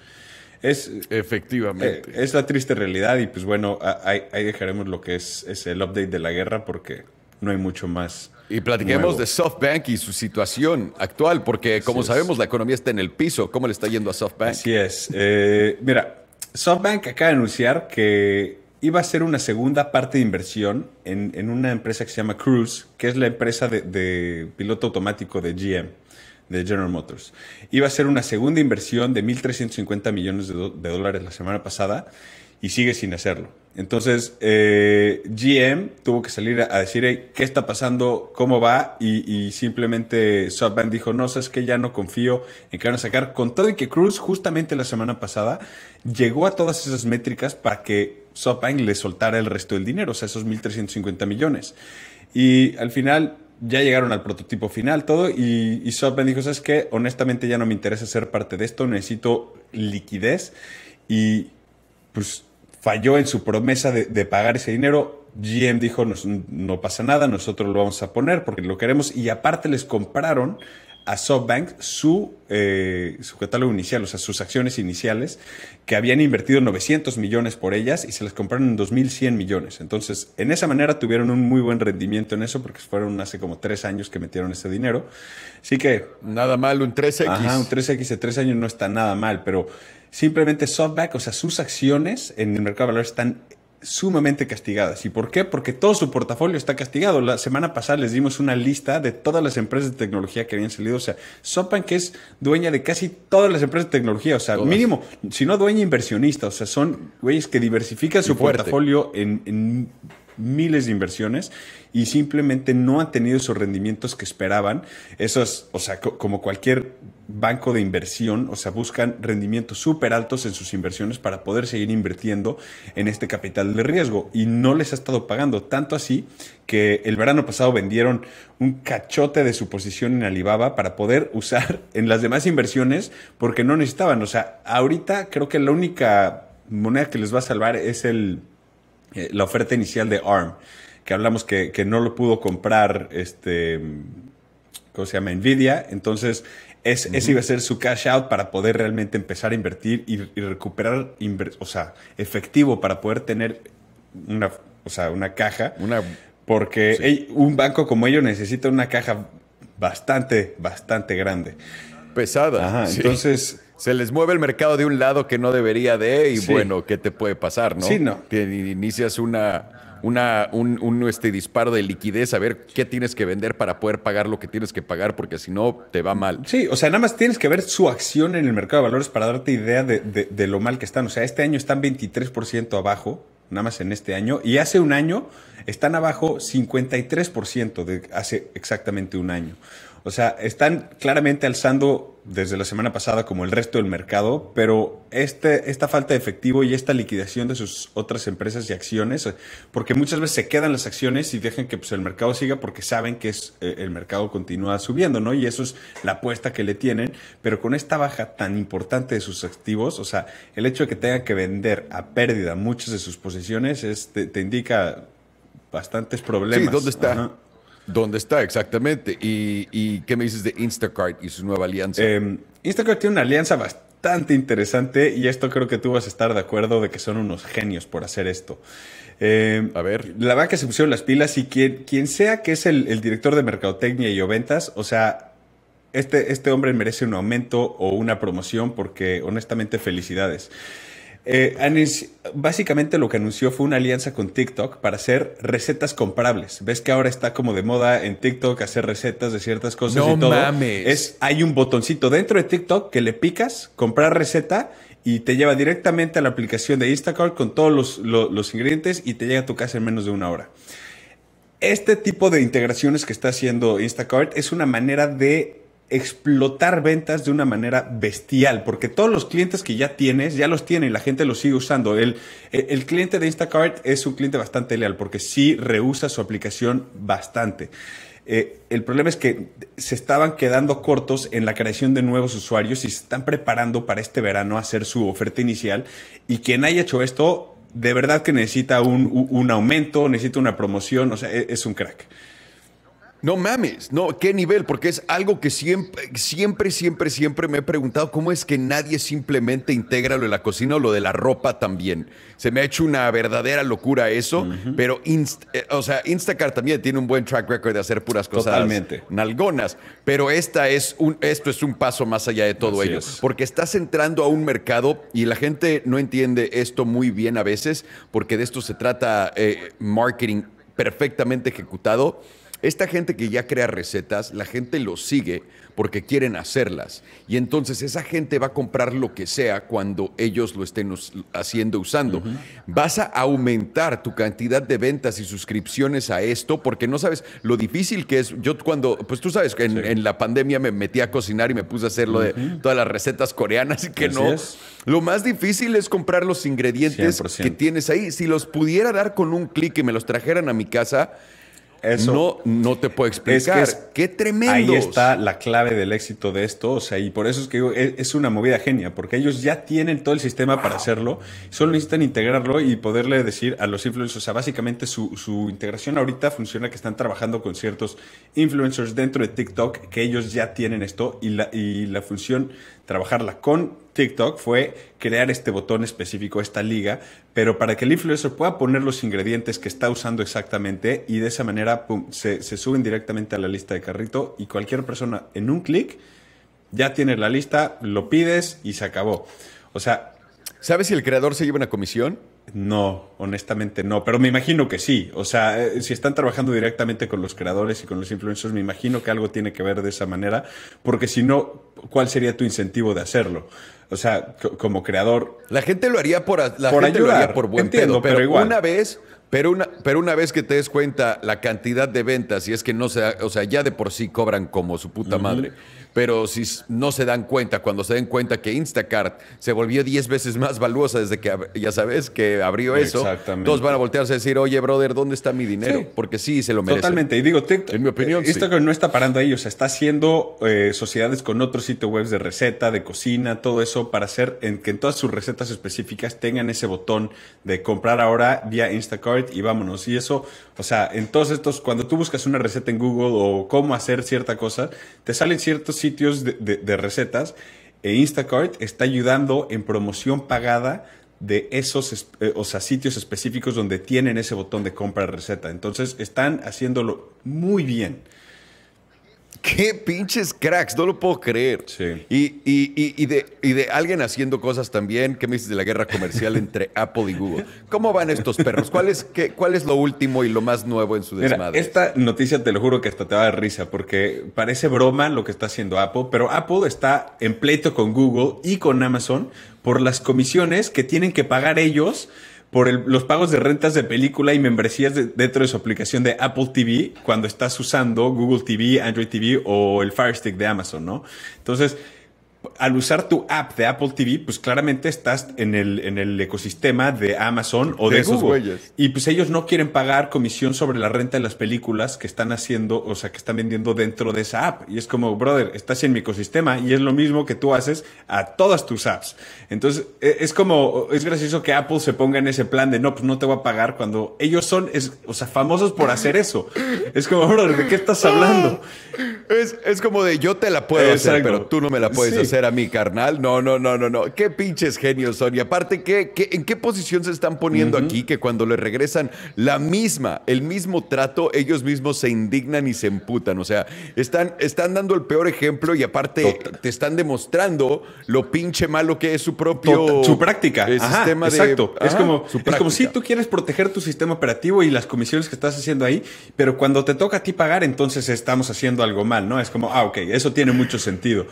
Es, Efectivamente. Eh, es la triste realidad y pues bueno, ahí, dejaremos lo que es, el update de la guerra porque no hay mucho más. Y platiquemos de SoftBank y su situación actual, porque como sabemos la economía está en el piso. ¿Cómo le está yendo a SoftBank? Así es. Eh, mira, SoftBank acaba de anunciar que iba a ser una segunda parte de inversión en, una empresa que se llama Cruise, que es la empresa de piloto automático de GM de General Motors. Iba a ser una segunda inversión de 1.350 millones de, dólares la semana pasada y sigue sin hacerlo. Entonces, eh, GM tuvo que salir a, decir qué está pasando, cómo va, y, y simplemente SoftBank dijo, no, sabes que ya no confío en que van a sacar, con todo y que Cruz justamente la semana pasada llegó a todas esas métricas para que SoftBank le soltara el resto del dinero, o sea, esos 1.350 millones. Y al final ya llegaron al prototipo final, todo, y, y dijo, ¿sabes qué? Honestamente ya no me interesa ser parte de esto, necesito liquidez, y pues falló en su promesa de, pagar ese dinero. GM dijo, no pasa nada, nosotros lo vamos a poner porque lo queremos, y aparte les compraron a SoftBank eh, su, catálogo inicial, o sea, sus acciones iniciales, que habían invertido 900 millones por ellas y se las compraron en 2.100 millones. Entonces, en esa manera tuvieron un muy buen rendimiento en eso porque fueron hace como tres años que metieron ese dinero. Así que... Nada mal, un 3X. Ajá, un 3X de tres años no está nada mal, pero simplemente SoftBank, o sea, sus acciones en el mercado de valores están sumamente castigadas. ¿Y por qué? Porque todo su portafolio está castigado. La semana pasada les dimos una lista de todas las empresas de tecnología que habían salido. O sea, Sopan que es dueña de casi todas las empresas de tecnología. O sea, mínimo, si no dueña inversionista. O sea, son güeyes que diversifican su portafolio en, en miles de inversiones y simplemente no han tenido esos rendimientos que esperaban. Eso es, o sea, como cualquier banco de inversión, o sea, buscan rendimientos súper altos en sus inversiones para poder seguir invirtiendo en este capital de riesgo y no les ha estado pagando tanto así que el verano pasado vendieron un cachote de su posición en Alibaba para poder usar en las demás inversiones porque no necesitaban, o sea, ahorita creo que la única moneda que les va a salvar es el eh, la oferta inicial de ARM, que hablamos que, no lo pudo comprar, este, ¿cómo se llama? Nvidia. Entonces, ese iba a ser su cash out para poder realmente empezar a invertir y, recuperar, o sea, efectivo para poder tener una, o sea, una caja. Una, porque un banco como ellos necesita una caja bastante, bastante grande. Pesada. Ajá, entonces se les mueve el mercado de un lado que no debería de, y bueno, ¿qué te puede pasar, no? Sí, inicias una, una, un, un, este disparo de liquidez a ver qué tienes que vender para poder pagar lo que tienes que pagar, porque si no, te va mal. Sí, o sea, nada más tienes que ver su acción en el mercado de valores para darte idea de, de lo mal que están. O sea, este año están 23% abajo, nada más en este año, y hace un año están abajo 53% de hace exactamente un año. O sea, están claramente alzando desde la semana pasada como el resto del mercado, pero este, esta falta de efectivo y esta liquidación de sus otras empresas y acciones, porque muchas veces se quedan las acciones y dejan que pues, el mercado siga porque saben que es, eh, el mercado continúa subiendo, ¿no? Y eso es la apuesta que le tienen, pero con esta baja tan importante de sus activos, o sea, el hecho de que tengan que vender a pérdida muchas de sus posiciones es, te, indica bastantes problemas. Sí, ¿dónde está? ¿Dónde está? Exactamente. ¿Y, ¿Y, qué me dices de Instacart y su nueva alianza? Eh, Instacart tiene una alianza bastante interesante y esto creo que tú vas a estar de acuerdo de que son unos genios por hacer esto. Eh, a ver. La verdad que se pusieron las pilas y quien, sea que es el, director de mercadotecnia y o ventas, o sea, este, este hombre merece un aumento o una promoción porque honestamente felicidades. Eh, básicamente lo que anunció fue una alianza con TikTok para hacer recetas comparables. Ves que ahora está como de moda en TikTok hacer recetas de ciertas cosas y todo. Mames. Es, hay un botoncito dentro de TikTok que le picas, comprar receta y te lleva directamente a la aplicación de Instacart con todos los ingredientes y te llega a tu casa en menos de una hora. Este tipo de integraciones que está haciendo Instacart es una manera de explotar ventas de una manera bestial, porque todos los clientes que ya tienes, ya los tienen, la gente los sigue usando. El, el cliente de Instacart es un cliente bastante leal, porque sí rehúsa su aplicación bastante. Eh, el problema es que se estaban quedando cortos en la creación de nuevos usuarios y se están preparando para este verano hacer su oferta inicial. Y quien haya hecho esto, de verdad que necesita un, un aumento, necesita una promoción, o sea, e, es un crack. No mames, no, qué nivel, porque es algo que siempre, siempre, siempre, siempre me he preguntado, ¿cómo es que nadie simplemente integra lo de la cocina o lo de la ropa también? Se me ha hecho una verdadera locura eso, pero eh, o sea, Instacart también tiene un buen track record de hacer puras cosas Totalmente. nalgonas, pero esta es un, esto es un paso más allá de todo ello, porque estás entrando a un mercado y la gente no entiende esto muy bien a veces, porque de esto se trata eh, marketing perfectamente ejecutado esta gente que ya crea recetas, la gente los sigue porque quieren hacerlas. Y entonces esa gente va a comprar lo que sea cuando ellos lo estén haciendo, usando. Vas a aumentar tu cantidad de ventas y suscripciones a esto porque no sabes lo difícil que es. Yo cuando, pues tú sabes, en, en la pandemia me metí a cocinar y me puse a hacer lo de todas las recetas coreanas y que no. Lo más difícil es comprar los ingredientes que tienes ahí. Si los pudiera dar con un clic y me los trajeran a mi casa, eso. No, no te puedo explicar. que es, tremendo. Ahí está la clave del éxito de esto. O sea, y por eso es que e, es, una movida genia, porque ellos ya tienen todo el sistema para hacerlo. Solo necesitan integrarlo y poderle decir a los influencers. O sea, básicamente su, su integración ahorita funciona que están trabajando con ciertos influencers dentro de TikTok que ellos ya tienen esto y la, y la función trabajarla con TikTok fue crear este botón específico, esta liga, pero para que el influencer pueda poner los ingredientes que está usando exactamente y de esa manera se, se, suben directamente a la lista de carrito y cualquier persona en un clic ya tiene la lista, lo pides y se acabó. O sea... ¿Sabes si el creador se lleva una comisión? No, honestamente no, pero me imagino que sí. O sea, eh, si están trabajando directamente con los creadores y con los influencers, me imagino que algo tiene que ver de esa manera, porque si no, ¿cuál sería tu incentivo de hacerlo? O sea, como creador. La gente lo haría por, la por buen pedo, pero, una vez, pero una, pero una vez que te des cuenta la cantidad de ventas, y es que no se, o sea, ya de por sí cobran como su puta madre pero si no se dan cuenta, cuando se den cuenta que Instacart se volvió 10 veces más valuosa desde que, ya sabes, que abrió eso, todos van a voltearse a decir, oye, brother, ¿dónde está mi dinero? Porque sí, se lo merecen. Totalmente. Y digo, en mi opinión, Instacart no está parando ahí, o sea, está haciendo eh, sociedades con otros sitios web de receta, de cocina, todo eso, para hacer en, que en todas sus recetas específicas tengan ese botón de comprar ahora vía Instacart y vámonos. Y eso, o sea, en todos estos, cuando tú buscas una receta en Google o cómo hacer cierta cosa, te salen ciertos sitios de, recetas e Instacart está ayudando en promoción pagada de esos eh, o sea, sitios específicos donde tienen ese botón de compra de receta. Entonces están haciéndolo muy bien. Qué pinches cracks, no lo puedo creer. Sí. Y, y, y, de, y de alguien haciendo cosas también. ¿Qué me dices de la guerra comercial entre Apple y Google? ¿Cómo van estos perros? ¿Cuál es, qué, cuál es lo último y lo más nuevo en su desmadre? esta noticia te lo juro que hasta te va a dar risa porque parece broma lo que está haciendo Apple, pero Apple está en pleito con Google y con Amazon por las comisiones que tienen que pagar ellos por el, los pagos de rentas de película y membresías dentro de su aplicación de Apple TV cuando estás usando Google TV, Android TV o el Fire Stick de Amazon, ¿no? Entonces, al usar tu app de Apple TV, pues claramente estás en el, en el ecosistema de Amazon o de, esos Google. Y pues ellos no quieren pagar comisión sobre la renta de las películas que están haciendo, o sea, que están vendiendo dentro de esa app. Y es como, brother, estás en mi ecosistema y es lo mismo que tú haces a todas tus apps. Entonces, e, es como, es gracioso que Apple se ponga en ese plan de no, pues no te voy a pagar cuando ellos son, o sea, famosos por hacer eso. Es como, brother, ¿de qué estás hablando? Es, es como de yo te la puedo hacer, pero tú no me la puedes hacer a mi carnal. No, no, no, no, no. Qué pinches genios son. Y aparte, ¿qué, en qué posición se están poniendo aquí que cuando le regresan la misma, el mismo trato, ellos mismos se indignan y se emputan? O sea, están, están dando el peor ejemplo y aparte te están demostrando lo pinche malo que es su propio... su práctica. Eh, sistema exacto. De, es, como, es como si tú quieres proteger tu sistema operativo y las comisiones que estás haciendo ahí, pero cuando te toca a ti pagar, entonces estamos haciendo algo mal, ¿no? Es como, ah, ok, eso tiene mucho sentido.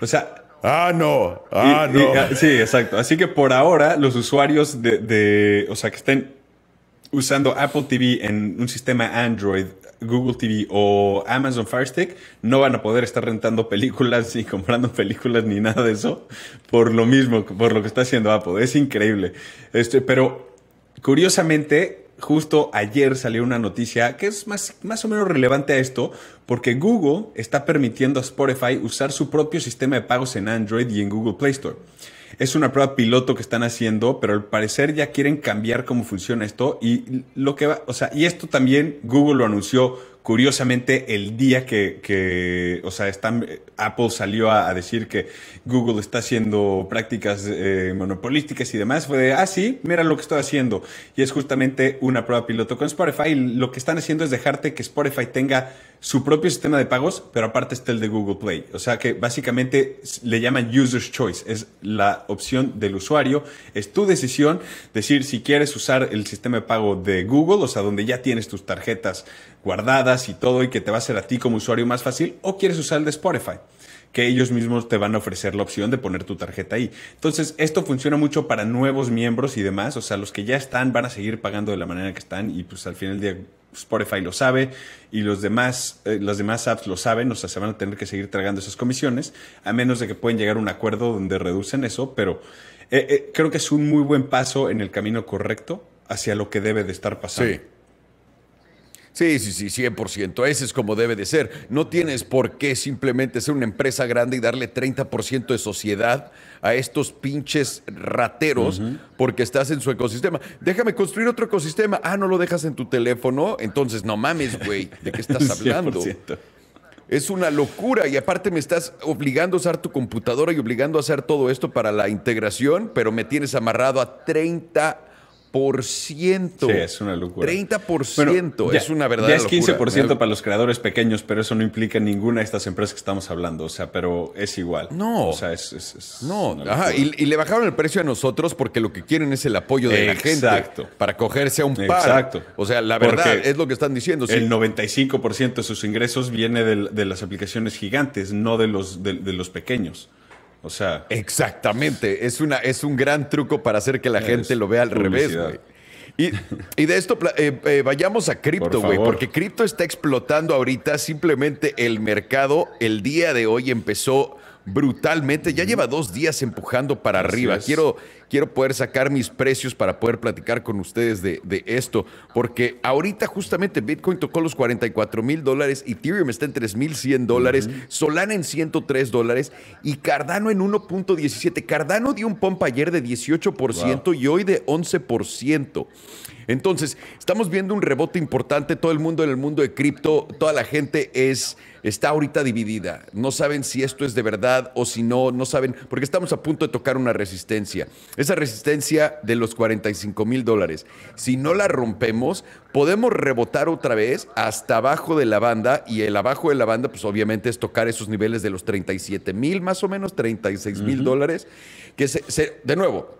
O sea, Ah, no. Ah, no. Ah, sí, exacto. Así que por ahora, los usuarios de, o sea, que estén usando Apple TV en un sistema Android, Google TV o Amazon Fire no van a poder estar rentando películas ni comprando películas ni nada de eso por lo mismo, por lo que está haciendo Apple. Es increíble. Este, pero curiosamente, justo ayer salió una noticia que es más, más, o menos relevante a esto, porque Google está permitiendo a Spotify usar su propio sistema de pagos en Android y en Google Play Store. Es una prueba piloto que están haciendo, pero al parecer ya quieren cambiar cómo funciona esto y lo que va, o sea, y esto también Google lo anunció curiosamente el día que, o sea, Apple salió a, decir que Google está haciendo prácticas eh, monopolísticas y demás, fue de, ah, sí, mira lo que estoy haciendo. Y es justamente una prueba piloto con Spotify. Lo que están haciendo es dejarte que Spotify tenga su propio sistema de pagos, pero aparte está el de Google Play. O sea que básicamente le llaman User's Choice, es la opción del usuario, es tu decisión decir si quieres usar el sistema de pago de Google, o sea, donde ya tienes tus tarjetas guardadas y todo y que te va a ser a ti como usuario más fácil o quieres usar el de Spotify que ellos mismos te van a ofrecer la opción de poner tu tarjeta ahí. Entonces, esto funciona mucho para nuevos miembros y demás, o sea, los que ya están van a seguir pagando de la manera que están y pues al final del día Spotify lo sabe y los demás, eh, las demás apps lo saben, o sea, se van a tener que seguir tragando esas comisiones, a menos de que puedan llegar a un acuerdo donde reducen eso, pero eh, eh, creo que es un muy buen paso en el camino correcto hacia lo que debe de estar pasando. Sí. Sí, sí, sí, 100%. Ese es como debe de ser. No tienes por qué simplemente ser una empresa grande y darle 30% de sociedad a estos pinches rateros porque estás en su ecosistema. Déjame construir otro ecosistema. Ah, no lo dejas en tu teléfono. Entonces, no mames, güey. ¿De qué estás hablando? Es una locura y aparte me estás obligando a usar tu computadora y obligando a hacer todo esto para la integración, pero me tienes amarrado a 30 por ciento. es una locura. 30% es una verdadera locura. Ya es 15% para los creadores pequeños, pero eso no implica ninguna de estas empresas que estamos hablando. O sea, pero es igual. No. O sea, es. no. Ajá. Y, le bajaron el precio a nosotros porque lo que quieren es el apoyo de la gente. Para cogerse a un par. Exacto. O sea, la verdad es lo que están diciendo. El 95% de sus ingresos viene de, las aplicaciones gigantes, no de los, de los pequeños. O sea. Exactamente. Es, una, es un gran truco para hacer que la gente lo vea al revés, Y, de esto eh, eh, vayamos a cripto, güey, porque cripto está explotando ahorita. Simplemente el mercado el día de hoy empezó brutalmente. Ya lleva dos días empujando para arriba. Quiero, quiero poder sacar mis precios para poder platicar con ustedes de, esto, porque ahorita justamente Bitcoin tocó los 44 mil dólares, Ethereum está en 3.100 dólares, dólares. Solana en 103 dólares y Cardano en 1.17. Cardano dio un pump ayer de 18% y hoy de 11%. Entonces, estamos viendo un rebote importante, todo el mundo en el mundo de cripto, toda la gente es, está ahorita dividida, no saben si esto es de verdad o si no, no saben, porque estamos a punto de tocar una resistencia, esa resistencia de los 45 mil dólares. Si no la rompemos, podemos rebotar otra vez hasta abajo de la banda y el abajo de la banda, pues obviamente es tocar esos niveles de los 37 mil, más o menos 36 mil dólares, que se, de nuevo,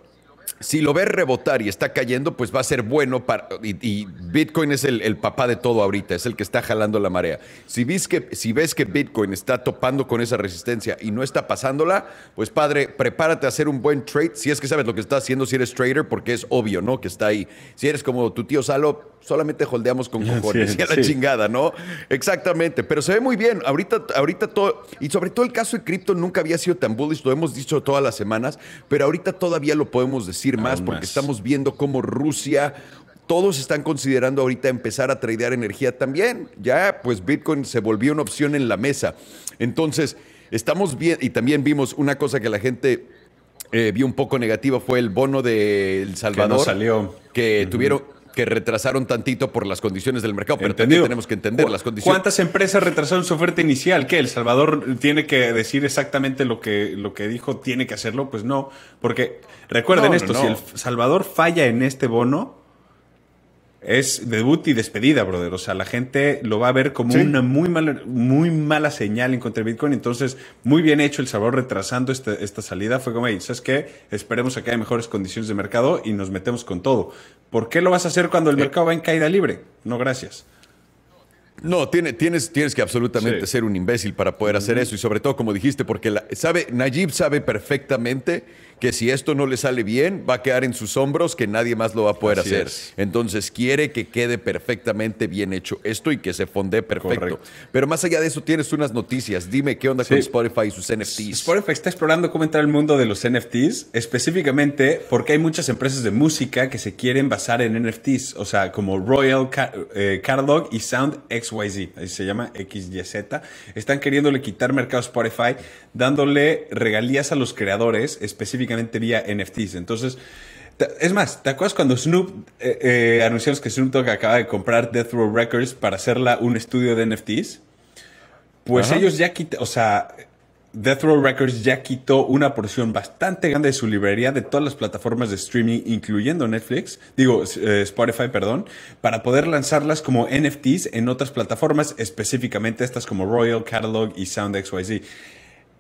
si lo ves rebotar y está cayendo, pues va a ser bueno para. Y, Bitcoin es el, papá de todo ahorita, es el que está jalando la marea. Si ves, que, si ves que Bitcoin está topando con esa resistencia y no está pasándola, pues padre, prepárate a hacer un buen trade. Si es que sabes lo que estás haciendo, si eres trader, porque es obvio, ¿no? Que está ahí. Si eres como tu tío Salo, solamente holdeamos con cojones y a la chingada, ¿no? Exactamente, pero se ve muy bien. Ahorita, ahorita todo, y sobre todo el caso de cripto nunca había sido tan bullish, lo hemos dicho todas las semanas, pero ahorita todavía lo podemos decir más, porque estamos viendo cómo Rusia todos están considerando ahorita empezar a tradear energía también. Ya, pues Bitcoin se volvió una opción en la mesa. Entonces, estamos bien, y también vimos una cosa que la gente eh, vio un poco negativa, fue el bono de El Salvador. Que salió. Que tuvieron que retrasaron tantito por las condiciones del mercado, pero también tenemos que entender las condiciones. ¿Cuántas empresas retrasaron su oferta inicial? Que ¿El Salvador tiene que decir exactamente lo que, lo que dijo? ¿Tiene que hacerlo? Pues no, porque recuerden esto, si El Salvador falla en este bono, es debut y despedida, brother. O sea, la gente lo va a ver como una muy mala, muy mala señal en contra de Bitcoin. Entonces, muy bien hecho El Salvador retrasando este, esta, salida. Fue como, ¿sabes qué? Esperemos a que haya mejores condiciones de mercado y nos metemos con todo. ¿Por qué lo vas a hacer cuando el eh. mercado va en caída libre? No, gracias. No, tiene, tienes, tienes que absolutamente ser un imbécil para poder hacer eso. Y sobre todo, como dijiste, porque la, sabe, Najib sabe perfectamente que si esto no le sale bien, va a quedar en sus hombros que nadie más lo va a poder hacer. Entonces quiere que quede perfectamente bien hecho esto y que se fonde perfecto. Pero más allá de eso, tienes unas noticias. Dime qué onda con Spotify y sus NFTs. Spotify está explorando cómo entrar al mundo de los NFTs, específicamente porque hay muchas empresas de música que se quieren basar en NFTs, o sea, como Royal eh, Car y Sound XYZ, así se llama XYZ. Están queriéndole quitar mercado a Spotify, dándole regalías a los creadores, específicamente específicamente NFTs. Entonces, es más, ¿te acuerdas cuando Snoop eh, eh, anunciamos que Snoop Dogg acaba de comprar Death Row Records para hacerla un estudio de NFTs? Pues ellos ya quitaron, o sea, Death Row Records ya quitó una porción bastante grande de su librería de todas las plataformas de streaming, incluyendo Netflix, digo eh, Spotify, perdón, para poder lanzarlas como NFTs en otras plataformas, específicamente estas como Royal, Catalog y Sound XYZ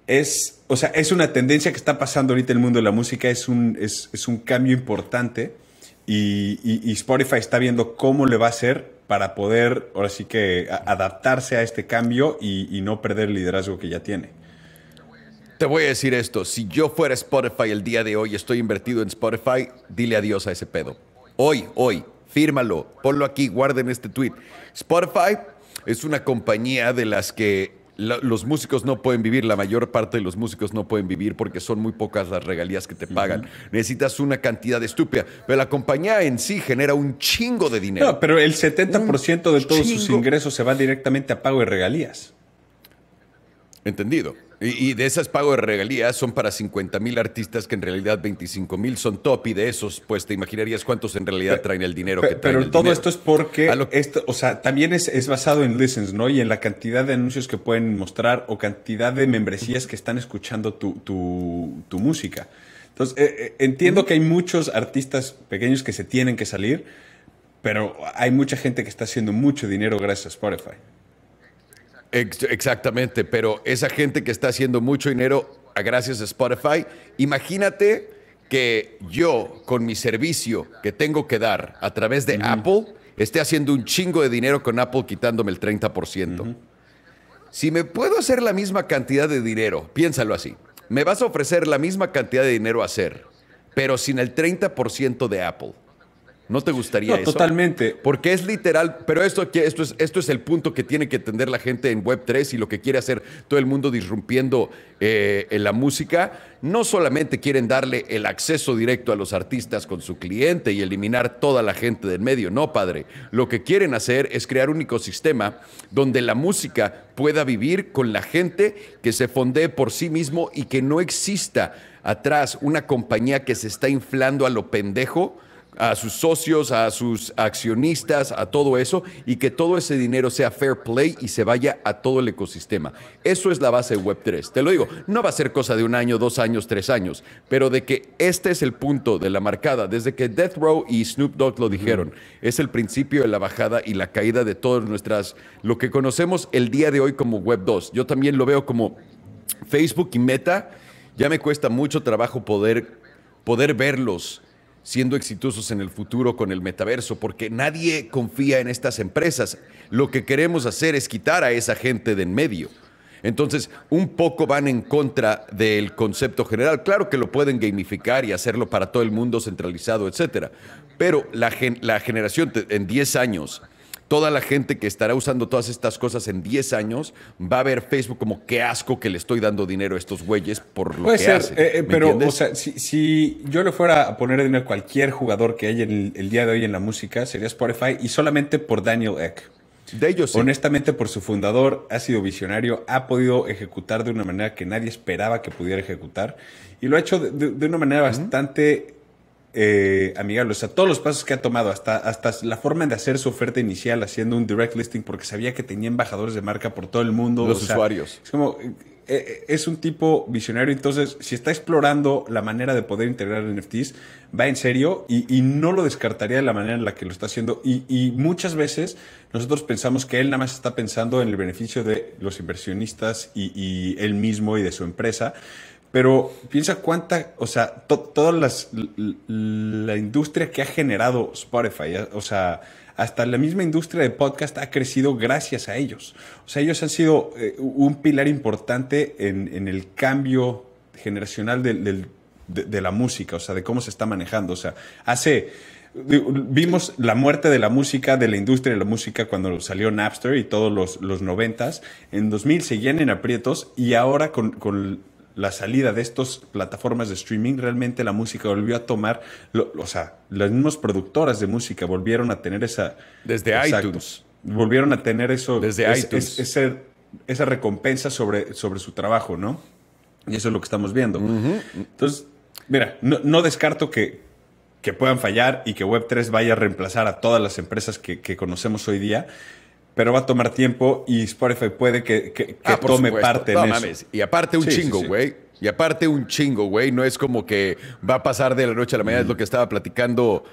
es, o sea, es una tendencia que está pasando ahorita en el mundo de la música, es un, es, un cambio importante y, Spotify está viendo cómo le va a hacer para poder, ahora sí que, adaptarse a este cambio y, y no perder el liderazgo que ya tiene. Te voy a decir esto, si yo fuera Spotify el día de hoy, estoy invertido en Spotify, dile adiós a ese pedo. Hoy, hoy, fírmalo, ponlo aquí, guarden este tweet. Spotify es una compañía de las que los músicos no pueden vivir, la mayor parte de los músicos no pueden vivir porque son muy pocas las regalías que te pagan. Necesitas una cantidad estúpida, pero la compañía en sí genera un chingo de dinero. No, pero el 70% de todos sus ingresos se van directamente a pago de regalías. Entendido. Y, de esas pagos de regalías son para 50 mil artistas que en realidad 25 mil son top y de esos pues te imaginarías cuántos en realidad traen el dinero que pero, traen. Pero todo esto es porque, esto, o sea, también es, es, basado en listens, ¿no? Y en la cantidad de anuncios que pueden mostrar o cantidad de membresías que están escuchando tu, tu, música. Entonces, eh, eh, entiendo que hay muchos artistas pequeños que se tienen que salir, pero hay mucha gente que está haciendo mucho dinero gracias a Spotify. Exactamente, pero esa gente que está haciendo mucho dinero gracias a Spotify, imagínate que yo con mi servicio que tengo que dar a través de Apple esté haciendo un chingo de dinero con Apple quitándome el 30%. Si me puedo hacer la misma cantidad de dinero, piénsalo así, me vas a ofrecer la misma cantidad de dinero a hacer, pero sin el 30% de Apple no te gustaría eso. Totalmente. Porque es literal, pero esto, esto, es, esto es el punto que tiene que entender la gente en Web3 y lo que quiere hacer todo el mundo disrumpiendo eh, en la música. No solamente quieren darle el acceso directo a los artistas con su cliente y eliminar toda la gente del medio, no, padre. Lo que quieren hacer es crear un ecosistema donde la música pueda vivir con la gente que se fondee por sí mismo y que no exista atrás una compañía que se está inflando a lo pendejo a sus socios, a sus accionistas, a todo eso, y que todo ese dinero sea fair play y se vaya a todo el ecosistema. Eso es la base de Web3. Te lo digo, no va a ser cosa de un año, dos años, tres años, pero de que este es el punto de la marcada, desde que Death Row y Snoop Dogg lo dijeron, es el principio de la bajada y la caída de todas nuestras, lo que conocemos el día de hoy como Web2. Yo también lo veo como Facebook y Meta, ya me cuesta mucho trabajo poder, poder verlos siendo exitosos en el futuro con el metaverso, porque nadie confía en estas empresas. Lo que queremos hacer es quitar a esa gente de en medio. Entonces, un poco van en contra del concepto general. Claro que lo pueden gamificar y hacerlo para todo el mundo centralizado, etcétera. Pero la, la generación en 10 años toda la gente que estará usando todas estas cosas en 10 años va a ver Facebook como qué asco que le estoy dando dinero a estos güeyes por lo que hacen. Eh, eh, pero, o sea, si, yo le fuera a poner dinero a cualquier jugador que hay en el, día de hoy en la música, sería Spotify y solamente por Daniel Eck. De ellos. Sí. Honestamente, por su fundador, ha sido visionario, ha podido ejecutar de una manera que nadie esperaba que pudiera ejecutar y lo ha hecho de, una manera bastante eh, amigables. O sea, todos los pasos que ha tomado, hasta, hasta la forma de hacer su oferta inicial haciendo un direct listing porque sabía que tenía embajadores de marca por todo el mundo. Los usuarios. es como, eh, eh, es un tipo visionario. Entonces, si está explorando la manera de poder integrar NFTs, va en serio y, no lo descartaría de la manera en la que lo está haciendo. Y, y, muchas veces nosotros pensamos que él nada más está pensando en el beneficio de los inversionistas y, y él mismo y de su empresa. Pero piensa cuánta, o sea, todas las la industria que ha generado Spotify, eh, o sea, hasta la misma industria de podcast ha crecido gracias a ellos. O sea, ellos han sido eh, un pilar importante en, el cambio generacional de, la música, o sea, de cómo se está manejando. O sea, hace. Vimos la muerte de la música, de la industria de la música cuando salió Napster y todos los, los noventas. En 2000 seguían en aprietos y ahora con la salida de estas plataformas de streaming, realmente la música volvió a tomar, o sea, las mismas productoras de música volvieron a tener esa... Desde iTunes. Volvieron a tener eso... Desde iTunes. esa recompensa sobre, sobre su trabajo, ¿no? Y eso es lo que estamos viendo. Entonces, mira, no, descarto que, que puedan fallar y que Web3 vaya a reemplazar a todas las empresas que conocemos hoy día, pero va a tomar tiempo y Spotify puede que, que, ah, tome parte en eso. Y aparte un chingo, güey. Y aparte un chingo, güey. No es como que va a pasar de la noche a la mañana, es mm. lo que estaba platicando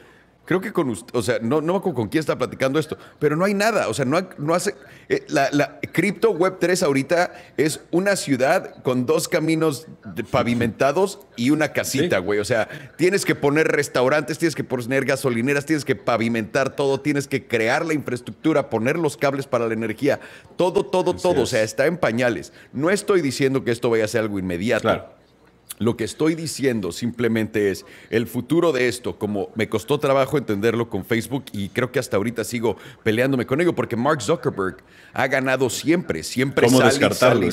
Creo que con usted, o sea, no, no con quién está platicando esto, pero no hay nada, o sea, no, no hace... Eh, la, la Crypto Web 3 ahorita es una ciudad con dos caminos pavimentados y una casita, güey. O sea, tienes que poner restaurantes, tienes que poner gasolineras, tienes que pavimentar todo, tienes que crear la infraestructura, poner los cables para la energía, todo, todo, todo. O sea, está en pañales. No estoy diciendo que esto vaya a ser algo inmediato. Claro. Lo que estoy diciendo simplemente es el futuro de esto, como me costó trabajo entenderlo con Facebook y creo que hasta ahorita sigo peleándome con ello porque Mark Zuckerberg ha ganado siempre, siempre ¿Cómo descartarlo,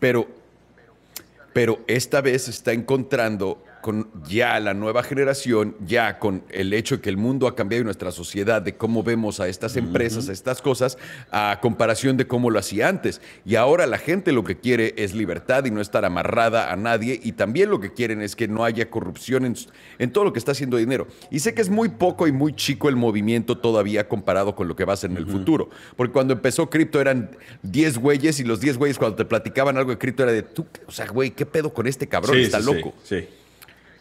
Pero, pero esta vez está encontrando con ya la nueva generación, ya con el hecho de que el mundo ha cambiado y nuestra sociedad, de cómo vemos a estas empresas, a estas cosas, a comparación de cómo lo hacía antes. Y ahora la gente lo que quiere es libertad y no estar amarrada a nadie. Y también lo que quieren es que no haya corrupción en, todo lo que está haciendo dinero. Y sé que es muy poco y muy chico el movimiento todavía comparado con lo que va a ser en el futuro. Porque cuando empezó cripto eran 10 güeyes y los 10 güeyes cuando te platicaban algo de cripto era de tú, o sea, güey, ¿qué pedo con este cabrón? está loco. sí. sí.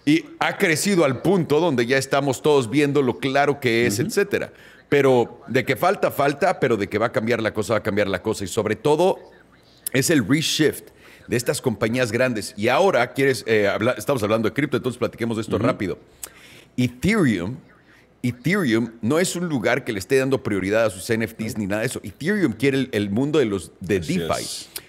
Y ha crecido al punto donde ya estamos todos viendo lo claro que es, etcétera. Pero de que falta, falta, pero de que va a cambiar la cosa, va a cambiar la cosa. Y sobre todo es el reshift de estas compañías grandes. Y ahora quieres, eh, estamos hablando de cripto, entonces platiquemos de esto rápido. Ethereum Ethereum no es un lugar que le esté dando prioridad a sus NFTs ni nada de eso. Ethereum quiere el, mundo de los de DeFi.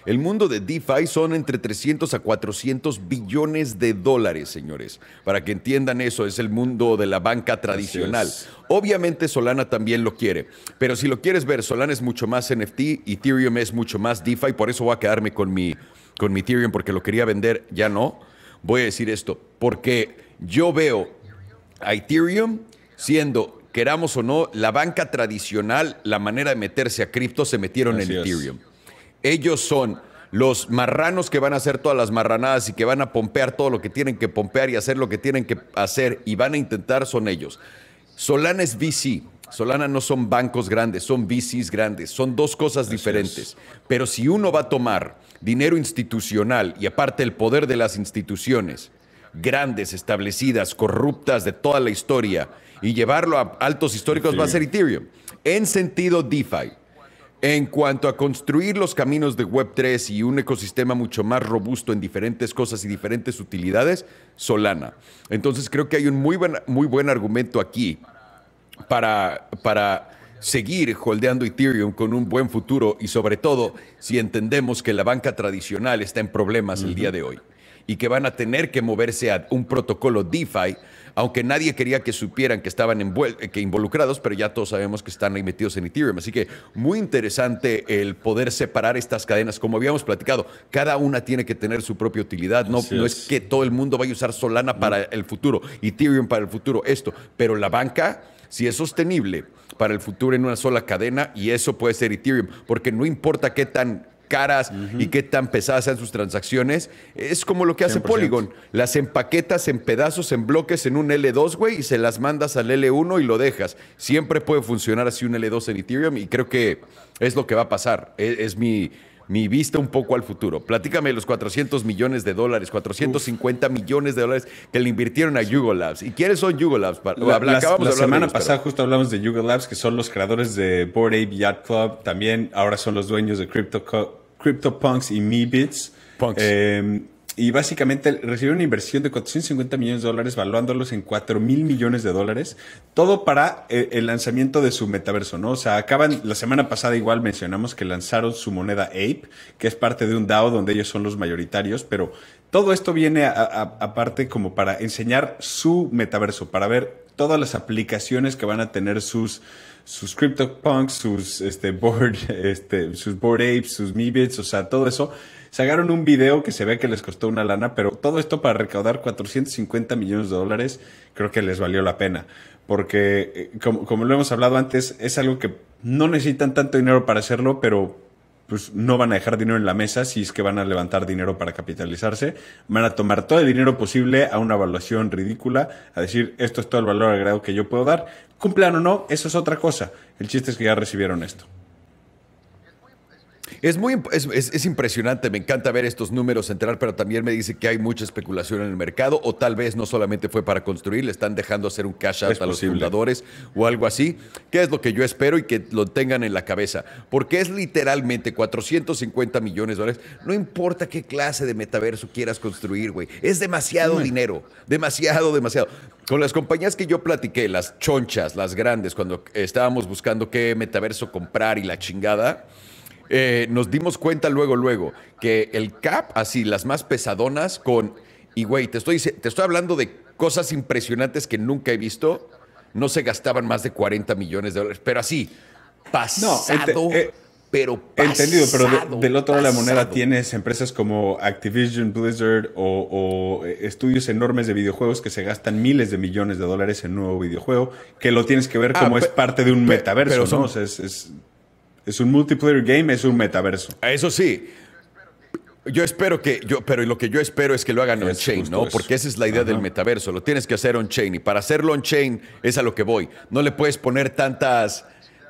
El mundo de DeFi son entre 300 a 400 billones de dólares, señores. Para que entiendan eso, es el mundo de la banca tradicional. Obviamente Solana también lo quiere, pero si lo quieres ver, Solana es mucho más NFT, Ethereum es mucho más DeFi, por eso voy a quedarme con mi, con mi Ethereum porque lo quería vender, ya no. Voy a decir esto, porque yo veo a Ethereum siendo, queramos o no, la banca tradicional, la manera de meterse a cripto, se metieron en Ethereum. Ellos son los marranos que van a hacer todas las marranadas y que van a pompear todo lo que tienen que pompear y hacer lo que tienen que hacer y van a intentar son ellos. Solana es VC. Solana no son bancos grandes, son VCs grandes, son dos cosas diferentes. Pero si uno va a tomar dinero institucional y aparte el poder de las instituciones grandes, establecidas, corruptas de toda la historia y llevarlo a altos históricos va a ser Ethereum. En sentido DeFi, en cuanto a construir los caminos de Web3 y un ecosistema mucho más robusto en diferentes cosas y diferentes utilidades, Solana. Entonces creo que hay un muy buen, muy buen argumento aquí para, para seguir holdeando Ethereum con un buen futuro y sobre todo si entendemos que la banca tradicional está en problemas el día de hoy y que van a tener que moverse a un protocolo DeFi, aunque nadie quería que supieran que estaban que involucrados, pero ya todos sabemos que están ahí metidos en Ethereum. Así que muy interesante el poder separar estas cadenas. Como habíamos platicado, cada una tiene que tener su propia utilidad. No, es. es. que todo el mundo vaya a usar Solana para el futuro, Ethereum para el futuro, esto. Pero la banca, si es sostenible para el futuro en una sola cadena, y eso puede ser Ethereum, porque no importa qué tan caras y qué tan pesadas sean sus transacciones. Es como lo que hace Polygon. Las empaquetas en pedazos, en bloques, en un L2, güey, y se las mandas al L1 y lo dejas. Siempre puede funcionar así un L2 en Ethereum y creo que es lo que va a pasar. E, es mi mi vista un poco al futuro. Platícame los 400 millones de dólares, 450 millones de dólares que le invirtieron a Yugo Labs. ¿Y quiénes son Yugo Labs? la, semana pasada justo hablamos de Yugo Labs, que son los creadores de Board Ape Yacht Club. También ahora son los dueños de Crypto CryptoPunks y MeBits. Punks. Em, y básicamente recibió una inversión de 450 millones de dólares, valuándolos en 4 mil millones de dólares, todo para eh, el lanzamiento de su metaverso, ¿no? O sea, acaban, la semana pasada igual mencionamos que lanzaron su moneda Ape, que es parte de un DAO donde ellos son los mayoritarios, pero todo esto viene aparte como para enseñar su metaverso, para ver todas las aplicaciones que van a tener sus sus CryptoPunks, sus este, board, este, sus board apes, sus Mibits, o sea, todo eso Sacaron un video que se ve que les costó una lana, pero todo esto para recaudar 450 millones de dólares, creo que les valió la pena. Porque, eh, como, lo hemos hablado antes, es algo que no necesitan tanto dinero para hacerlo, pero pues no van a dejar dinero en la mesa si es que van a levantar dinero para capitalizarse, van a tomar todo el dinero posible a una evaluación ridícula, a decir esto es todo el valor agregado que yo puedo dar, cumplan o no, eso es otra cosa, el chiste es que ya recibieron esto. Es muy es, impresionante, me encanta ver estos números entrar, pero también me dice que hay mucha especulación en el mercado, o tal vez no solamente fue para construir, le están dejando hacer un cash out a los fundadores o algo así, ¿Qué es lo que yo espero y que lo tengan en la cabeza, porque es literalmente 450 millones de dólares, no importa qué clase de metaverso quieras construir, güey, es demasiado dinero, demasiado, demasiado. Con las compañías que yo platiqué, las chonchas, las grandes, cuando estábamos buscando qué metaverso comprar y la chingada, eh, nos dimos cuenta luego, luego, que el cap, así, las más pesadonas con... Y güey, te estoy, te estoy hablando de cosas impresionantes que nunca he visto. No se gastaban más de 40 millones de dólares, pero así, pasado... No, eh, pero Entendido, pero del otro lado de la moneda tienes empresas como Activision, Blizzard o, eh, estudios enormes de videojuegos que se gastan miles de millones de dólares en nuevo videojuego, que lo tienes que ver ah, como es parte de un metaverso, pero es es un multiplayer game, es un metaverso. Eso sí. Yo espero que, yo, pero lo que yo espero es que lo hagan on-chain, ¿no? Porque esa es la idea del metaverso, lo tienes que hacer on-chain y para hacerlo on-chain es a lo que voy. No le puedes poner tantas,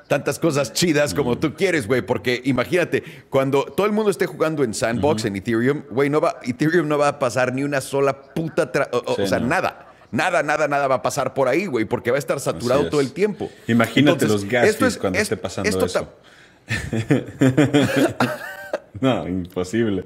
tantas cosas chidas como mm. tú quieres, güey. Porque imagínate, cuando todo el mundo esté jugando en Sandbox, en Ethereum, güey, no va, Ethereum no va a pasar ni una sola puta... O, sea, nada. Nada, nada, nada va a pasar por ahí, güey, porque va a estar saturado todo el tiempo. Imagínate los gases cuando esté pasando esto eso. no, imposible.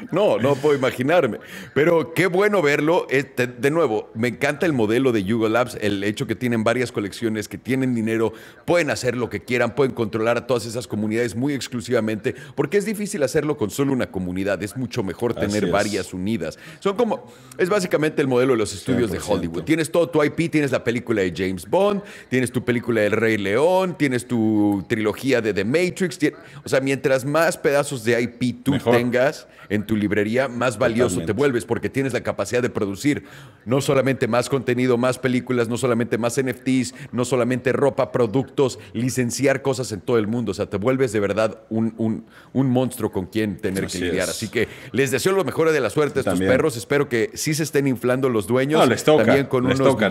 No, no puedo imaginarme. Pero qué bueno verlo. Eh, de nuevo, me encanta el modelo de Yugo Labs, el hecho que tienen varias colecciones, que tienen dinero, pueden hacer lo que quieran, pueden controlar a todas esas comunidades muy exclusivamente, porque es difícil hacerlo con solo una comunidad. Es mucho mejor tener varias unidas. Son como, es básicamente el modelo de los estudios de Hollywood. Tienes todo tu IP, tienes la película de James Bond, tienes tu película del Rey León, tienes tu trilogía de The Matrix. o sea, mientras más pedazos de IP tú tengas tu librería, más valioso te vuelves porque tienes la capacidad de producir no solamente más contenido, más películas, no solamente más NFTs, no solamente ropa, productos, licenciar cosas en todo el mundo. O sea, te vuelves de verdad un, monstruo con quien tener que lidiar. Así que les deseo lo mejor de la suerte a estos perros. Espero que sí se estén inflando los dueños. les También con unos toca,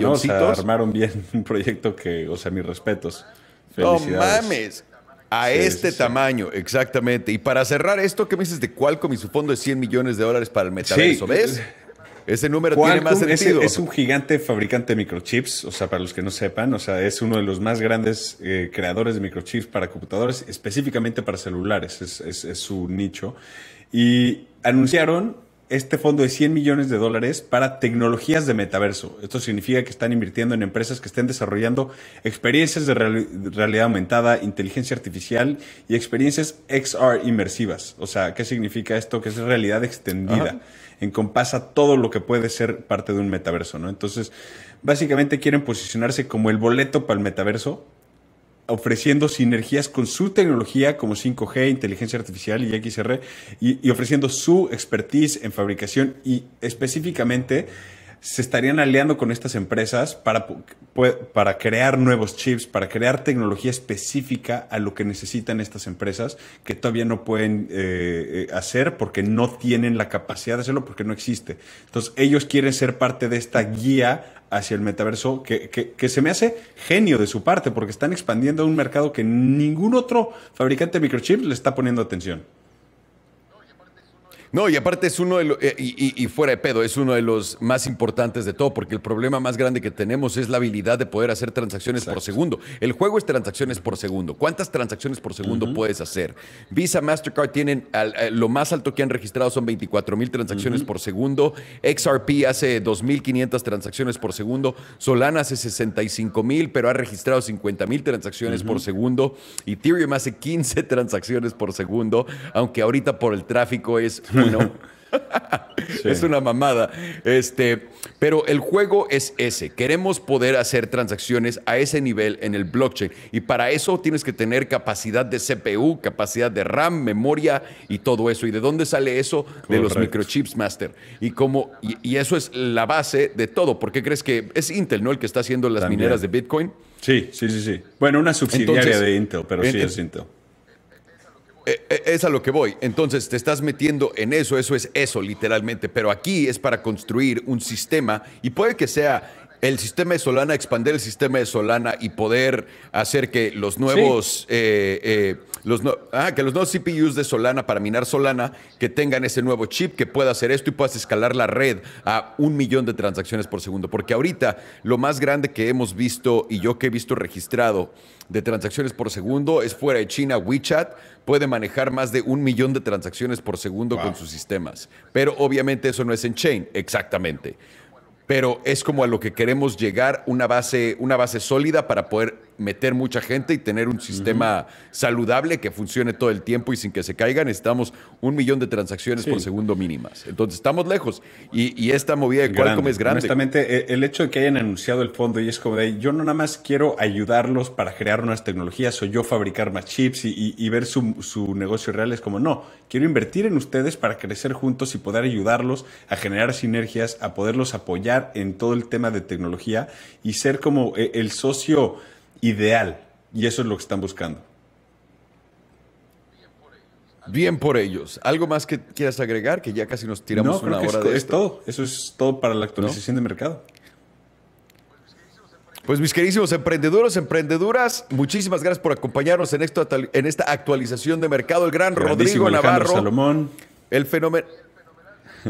armaron bien un proyecto que, o sea, mis respetos. No mames. A este tamaño, exactamente. Y para cerrar esto, ¿qué me dices de Qualcomm y su fondo de 100 millones de dólares para el metaverso? ¿Ves? Ese número tiene más sentido. Es, es, un gigante fabricante de microchips, o sea, para los que no sepan, o sea, es uno de los más grandes eh, creadores de microchips para computadores, específicamente para celulares, es su nicho. Y anunciaron este fondo de 100 millones de dólares para tecnologías de metaverso. Esto significa que están invirtiendo en empresas que estén desarrollando experiencias de realidad aumentada, inteligencia artificial y experiencias XR inmersivas. O sea, ¿qué significa esto? Que es realidad extendida. Ajá. Encompasa todo lo que puede ser parte de un metaverso, ¿no? Entonces, básicamente quieren posicionarse como el boleto para el metaverso, ofreciendo sinergias con su tecnología como 5G, inteligencia artificial y XR, y, ofreciendo su expertise en fabricación y específicamente se estarían aliando con estas empresas para, para crear nuevos chips, para crear tecnología específica a lo que necesitan estas empresas que todavía no pueden eh, eh, hacer porque no tienen la capacidad de hacerlo, porque no existe. Entonces ellos quieren ser parte de esta guía hacia el metaverso, que, que, se me hace genio de su parte, porque están expandiendo un mercado que ningún otro fabricante de microchips le está poniendo atención. No, y aparte es uno de los, eh, y, fuera de pedo, es uno de los más importantes de todo, porque el problema más grande que tenemos es la habilidad de poder hacer transacciones por segundo. El juego es transacciones por segundo. ¿Cuántas transacciones por segundo puedes hacer? Visa, Mastercard tienen eh, lo más alto que han registrado son 24 mil transacciones por segundo. XRP hace 2.500 transacciones por segundo. Solana hace 65 mil, pero ha registrado 50 mil transacciones por segundo. Ethereum hace 15 transacciones por segundo, aunque ahorita por el tráfico es Es una mamada. Este, pero el juego es ese. Queremos poder hacer transacciones a ese nivel en el blockchain. Y para eso tienes que tener capacidad de CPU, capacidad de RAM, memoria y todo eso. ¿Y de dónde sale eso? De los microchips master. Y, como, y, eso es la base de todo. ¿Por qué crees que es Intel, ¿no? El que está haciendo las mineras de Bitcoin. Sí, sí, sí, sí. Bueno, una subsidiaria de Intel, pero sí es Intel. Eh, eh, es a lo que voy. Entonces te estás metiendo en eso, eso es eso, literalmente. Pero aquí es para construir un sistema y puede que sea el sistema de Solana, expandir el sistema de Solana y poder hacer que los nuevos, eh, eh, ah, que los CPUs de Solana para minar Solana, que tengan ese nuevo chip, que pueda hacer esto y puedas escalar la red a un millón de transacciones por segundo. Porque ahorita lo más grande que hemos visto y yo que he visto registrado de transacciones por segundo es fuera de China, WeChat puede manejar más de un millón de transacciones por segundo con sus sistemas. Pero obviamente eso no es en chain, exactamente pero es como a lo que queremos llegar, una base, una base sólida para poder meter mucha gente y tener un sistema saludable que funcione todo el tiempo y sin que se caigan. Necesitamos un millón de transacciones por segundo mínimas. Entonces estamos lejos. Y, esta movida de Qualcomm es grande. Honestamente, e, el hecho de que hayan anunciado el fondo y es como de yo no nada más quiero ayudarlos para crear nuevas tecnologías o yo fabricar más chips y, ver su, su negocio real. Es como no, quiero invertir en ustedes para crecer juntos y poder ayudarlos a generar sinergias, a poderlos apoyar en todo el tema de tecnología y ser como e, el socio ideal. Y eso es lo que están buscando. Bien por ellos. ¿Algo más que quieras agregar? Que ya casi nos tiramos es, es todo. Eso es todo para la actualización de mercado. Pues mis queridísimos emprendedores, emprendeduras, muchísimas gracias por acompañarnos en, en esta actualización de mercado. El gran Rodrigo Navarro. El fenómeno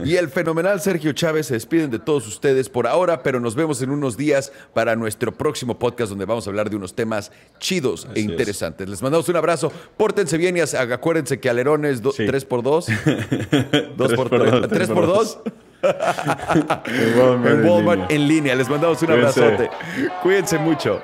y el fenomenal Sergio Chávez se despiden de todos ustedes por ahora, pero nos vemos en unos días para nuestro próximo podcast donde vamos a hablar de unos temas chidos e interesantes. Les mandamos un abrazo, pórtense bien y acuérdense que Alerón es 3x2, 2x3, 3x2. en Walmart, en línea. Les mandamos un abrazote. Cuídense mucho.